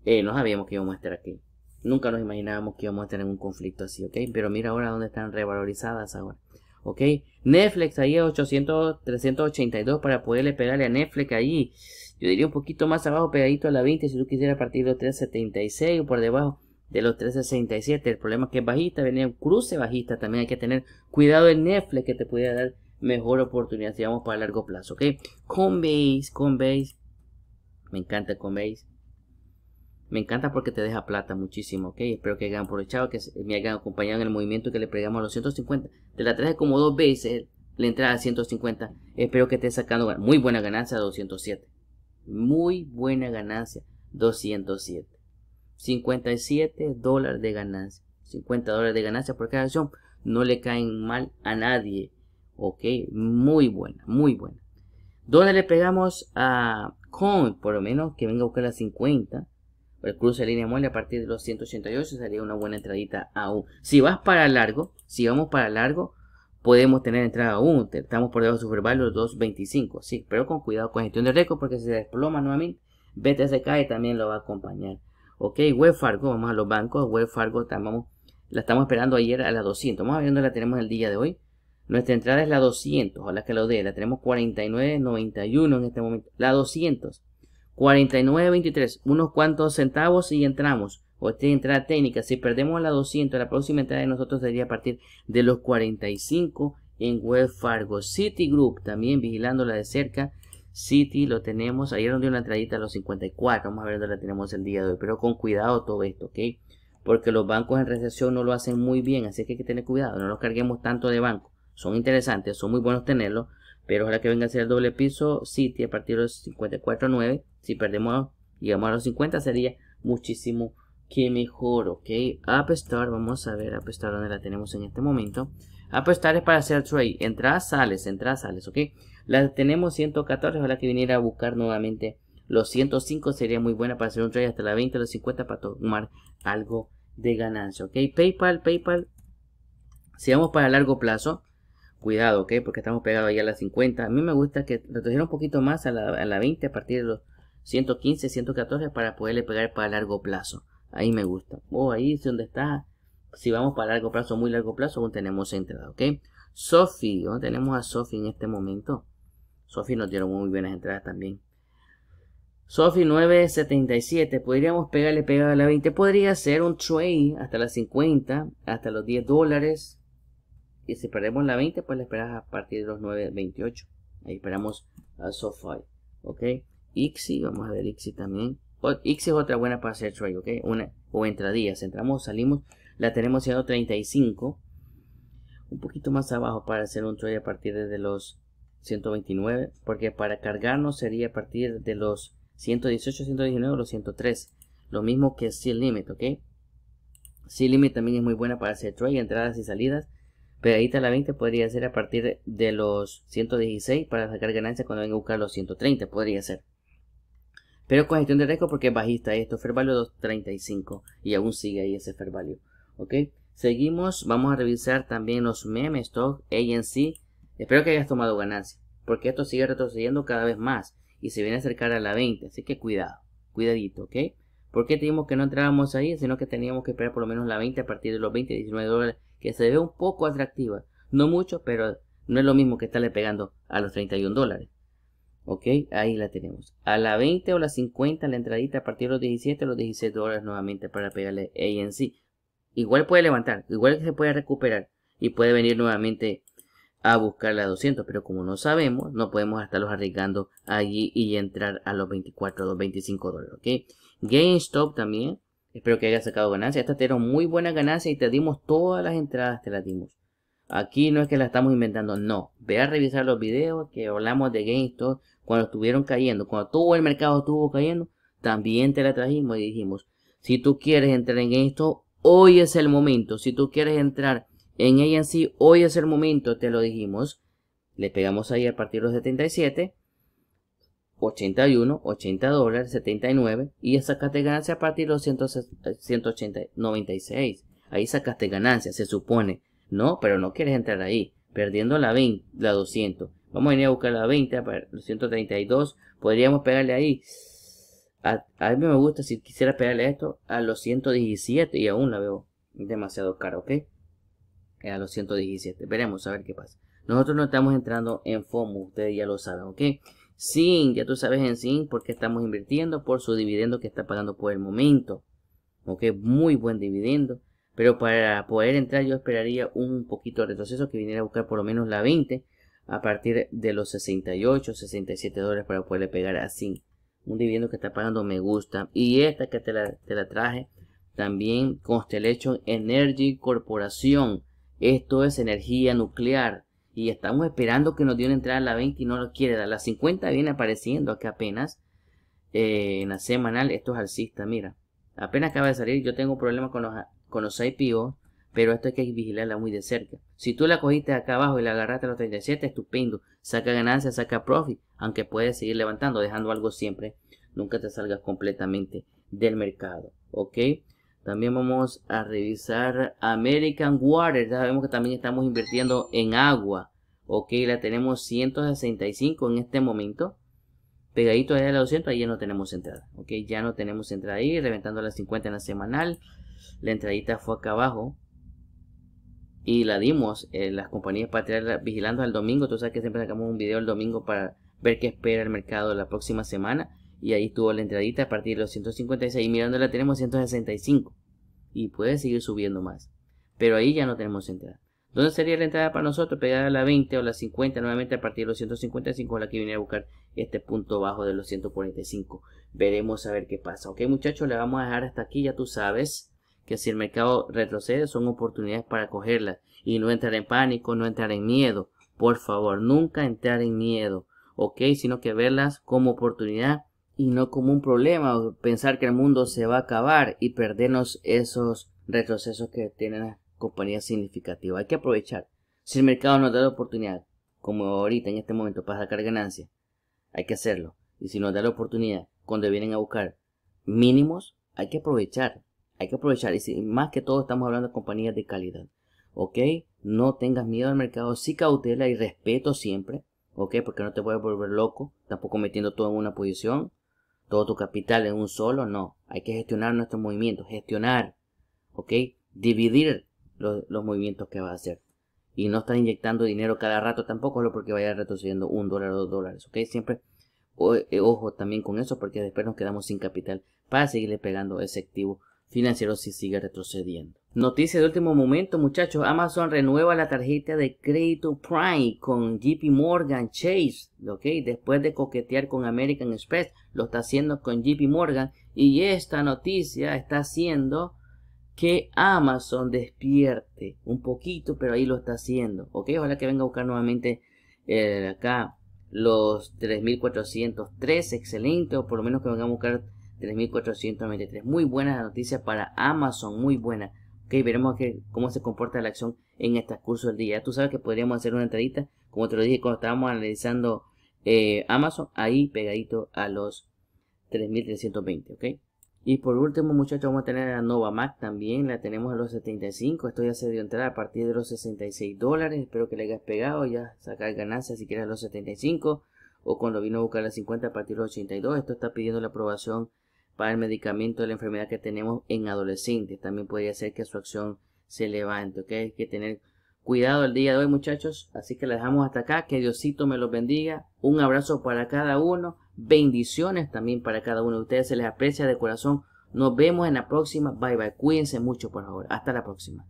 Eh, no sabíamos que íbamos a estar aquí. Nunca nos imaginábamos que íbamos a tener un conflicto así, ¿ok? Pero mira ahora dónde están revalorizadas ahora, ¿ok? Netflix ahí a 800, 382 para poderle pegarle a Netflix ahí Yo diría un poquito más abajo, pegadito a la 20, si tú quisieras partir de los 376 o por debajo de los 367. El problema es que es bajista, venía un cruce bajista. También hay que tener cuidado en Netflix que te pudiera dar mejor oportunidad si vamos para largo plazo, ¿ok? con Coinbase. Me encanta Coinbase. Me encanta porque te deja plata muchísimo, ¿ok? Espero que hayan aprovechado, que me hayan acompañado en el movimiento que le pegamos a los 150. Te la traje como dos veces eh, la entrada a 150. Espero que estés sacando muy buena ganancia 207. Muy buena ganancia 207. 57 dólares de ganancia. 50 dólares de ganancia por cada acción. No le caen mal a nadie. Ok, muy buena, muy buena. ¿Dónde le pegamos a Coin? Por lo menos que venga a buscar las 50 el cruce de línea mole a partir de los 188 sería una buena entradita aún Si vas para largo, si vamos para largo, podemos tener entrada aún Estamos por debajo de Los 225, sí, pero con cuidado con gestión de récord porque si se desploma nuevamente BTSK también lo va a acompañar. Ok, Web Fargo, vamos a los bancos, Web Fargo estamos, la estamos esperando ayer a las 200. Vamos a ver dónde la tenemos el día de hoy. Nuestra entrada es la 200, ojalá que lo dé, la tenemos 49.91 en este momento, la 200. 49.23, unos cuantos centavos y entramos. O esta entrada técnica, si perdemos la 200, la próxima entrada de nosotros sería a partir de los 45 en Wells Fargo. Group también vigilándola de cerca. City lo tenemos, ayer donde dio una entradita a los 54, vamos a ver dónde la tenemos el día de hoy, pero con cuidado todo esto, ¿ok? Porque los bancos en recesión no lo hacen muy bien, así que hay que tener cuidado, no los carguemos tanto de banco. Son interesantes, son muy buenos tenerlos, pero ahora que venga a ser el doble piso, City a partir de los 54.9 si perdemos, llegamos a los 50 sería muchísimo que mejor, ¿ok? App vamos a ver App Store donde la tenemos en este momento. App es para hacer trade, entradas, sales, entradas, sales, ¿ok? La tenemos 114, ojalá que viniera a buscar nuevamente los 105, sería muy buena para hacer un trade hasta la 20, los 50 para tomar algo de ganancia, ¿ok? PayPal, PayPal, si vamos para largo plazo, cuidado, ¿ok? Porque estamos pegados ya a las 50. A mí me gusta que retrocediera un poquito más a la, a la 20 a partir de los 115, 114 para poderle pegar para largo plazo. Ahí me gusta. O oh, ahí es donde está. Si vamos para largo plazo, muy largo plazo, aún tenemos entrada, ¿ok? Sophie, tenemos a Sophie en este momento. Sophie nos dieron muy buenas entradas también. Sophie 977, podríamos pegarle pegada a la 20. Podría ser un trade hasta las 50, hasta los 10 dólares. Y si perdemos la 20, pues la esperas a partir de los 9.28. Ahí esperamos a SoFi. ¿Ok? Ixi, vamos a ver Ixi también. x es otra buena para hacer trade, ¿ok? Una, o entradillas, entramos, salimos. La tenemos ya 35. Un poquito más abajo para hacer un trade a partir de los 129. Porque para cargarnos sería a partir de los 118, 119 los 103. Lo mismo que Seal Limit, ¿ok? Seal Limit también es muy buena para hacer trade, entradas y salidas. Pegadita a la 20 podría ser a partir de los 116 para sacar ganancias cuando venga a buscar los 130, podría ser. Pero con gestión de riesgo porque es bajista esto, fair value 235 y aún sigue ahí ese fair value, ¿ok? Seguimos, vamos a revisar también los memes, stock, ANC. Espero que hayas tomado ganancia, porque esto sigue retrocediendo cada vez más y se viene a acercar a la 20, así que cuidado, cuidadito, ¿ok? porque qué que no entrábamos ahí, sino que teníamos que esperar por lo menos la 20 a partir de los 20, 19 dólares, que se ve un poco atractiva? No mucho, pero no es lo mismo que estarle pegando a los 31 dólares. Ok, ahí la tenemos. A la 20 o la 50 la entradita a partir de los 17 los 16 dólares nuevamente para pegarle ANC. Igual puede levantar, igual que se puede recuperar y puede venir nuevamente a buscar la 200, pero como no sabemos, no podemos estarlos arriesgando allí y entrar a los 24 o 25 dólares, ¿ok? GameStop también, espero que haya sacado ganancia. te dieron muy buena ganancia y te dimos todas las entradas, te las dimos. Aquí no es que la estamos inventando, no. Ve a revisar los videos que hablamos de GameStop, cuando estuvieron cayendo, cuando todo el mercado estuvo cayendo, también te la trajimos y dijimos, si tú quieres entrar en esto, hoy es el momento. Si tú quieres entrar en ella en sí, hoy es el momento, te lo dijimos. Le pegamos ahí a partir de los 77, 81, 80 dólares, 79 y sacaste ganancia a partir de los 180, eh, Ahí sacaste ganancia, se supone. No, pero no quieres entrar ahí, perdiendo la 20, la 200 Vamos a venir a buscar la 20, los 132. Podríamos pegarle ahí. A, mí me gusta si quisiera pegarle esto a los 117 y aún la veo demasiado cara, ¿ok? A los 117. Veremos a ver qué pasa. Nosotros no estamos entrando en FOMO, ustedes ya lo saben, ¿ok? SIN, ya tú sabes en SIN porque estamos invirtiendo por su dividendo que está pagando por el momento. ¿Ok? Muy buen dividendo. Pero para poder entrar yo esperaría un poquito de retroceso que viniera a buscar por lo menos la 20 a partir de los 68, 67 dólares para poderle pegar así. Un dividendo que está pagando me gusta. Y esta que te la, te la traje también Constellation Energy Corporation. Esto es energía nuclear. Y estamos esperando que nos dé una entrada a la 20 y no lo quiere dar. La 50 viene apareciendo aquí apenas. Eh, en la semanal, esto es alcista, mira. Apenas acaba de salir, yo tengo problemas con los, con los IPO pero esto hay que vigilarla muy de cerca. Si tú la cogiste acá abajo y la agarraste a los 37, estupendo, saca ganancia, saca profit, aunque puedes seguir levantando, dejando algo siempre, nunca te salgas completamente del mercado, ¿ok? También vamos a revisar American Water, ya sabemos que también estamos invirtiendo en agua, ¿ok? La tenemos 165 en este momento, pegadito allá a la 200, ahí ya no tenemos entrada, ¿ok? Ya no tenemos entrada ahí, reventando las 50 en la semanal, la entradita fue acá abajo, y la dimos eh, las compañías patrias vigilando al domingo. Tú sabes que siempre sacamos un video el domingo para ver qué espera el mercado la próxima semana. Y ahí estuvo la entradita a partir de los 156 y mirándola tenemos 165 y puede seguir subiendo más. Pero ahí ya no tenemos entrada. ¿Dónde sería la entrada para nosotros? Pegada a la 20 o la 50 nuevamente a partir de los 155, la que viene a buscar este punto bajo de los 145. Veremos a ver qué pasa. Ok, muchachos, le vamos a dejar hasta aquí, ya tú sabes que si el mercado retrocede son oportunidades para cogerlas y no entrar en pánico, no entrar en miedo. Por favor, nunca entrar en miedo, ¿ok? Sino que verlas como oportunidad y no como un problema o pensar que el mundo se va a acabar y perdernos esos retrocesos que tienen las compañías significativas. Hay que aprovechar. Si el mercado nos da la oportunidad, como ahorita en este momento, para sacar ganancias, hay que hacerlo. Y si nos da la oportunidad, cuando vienen a buscar mínimos, hay que aprovechar hay que aprovechar. Y si, más que todo estamos hablando de compañías de calidad. ¿Ok? No tengas miedo al mercado. Sí cautela y respeto siempre. ¿Ok? Porque no te puedes volver loco. Tampoco metiendo todo en una posición. Todo tu capital en un solo. No. Hay que gestionar nuestros movimientos. Gestionar. ¿Ok? Dividir los, movimientos que va a hacer. Y no estar inyectando dinero cada rato tampoco. Solo porque vaya retrocediendo un dólar o dos dólares. ¿Ok? Siempre eh, ojo también con eso porque después nos quedamos sin capital para seguirle pegando ese activo financiero si sigue retrocediendo. Noticia de último momento, muchachos. Amazon renueva la tarjeta de crédito Prime con JP Morgan Chase. ¿Ok? Después de coquetear con American Express, lo está haciendo con JP Morgan. Y esta noticia está haciendo que Amazon despierte un poquito, pero ahí lo está haciendo. ¿Ok? Ojalá que venga a buscar nuevamente eh, acá los 3403. Excelente. O por lo menos que venga a buscar 3.423, Muy buena la noticias para Amazon, muy buena Ok, veremos que, cómo se comporta la acción en estos cursos del día. tú sabes que podríamos hacer una entradita, como te lo dije cuando estábamos analizando eh, Amazon, ahí pegadito a los 3.320, ok. Y por último, muchachos, vamos a tener a Mac también, la tenemos a los 75, esto ya se dio entrada a partir de los 66 dólares, espero que le hayas pegado, ya sacar ganancias si quieres a los 75, o cuando vino a buscar las 50 a partir de los 82, esto está pidiendo la aprobación para el medicamento de la enfermedad que tenemos en adolescentes. También podría ser que su acción se levante, Hay que tener cuidado el día de hoy, muchachos. Así que la dejamos hasta acá. Que Diosito me los bendiga. Un abrazo para cada uno. Bendiciones también para cada uno de ustedes. Se les aprecia de corazón. Nos vemos en la próxima. Bye bye. Cuídense mucho, por favor. Hasta la próxima.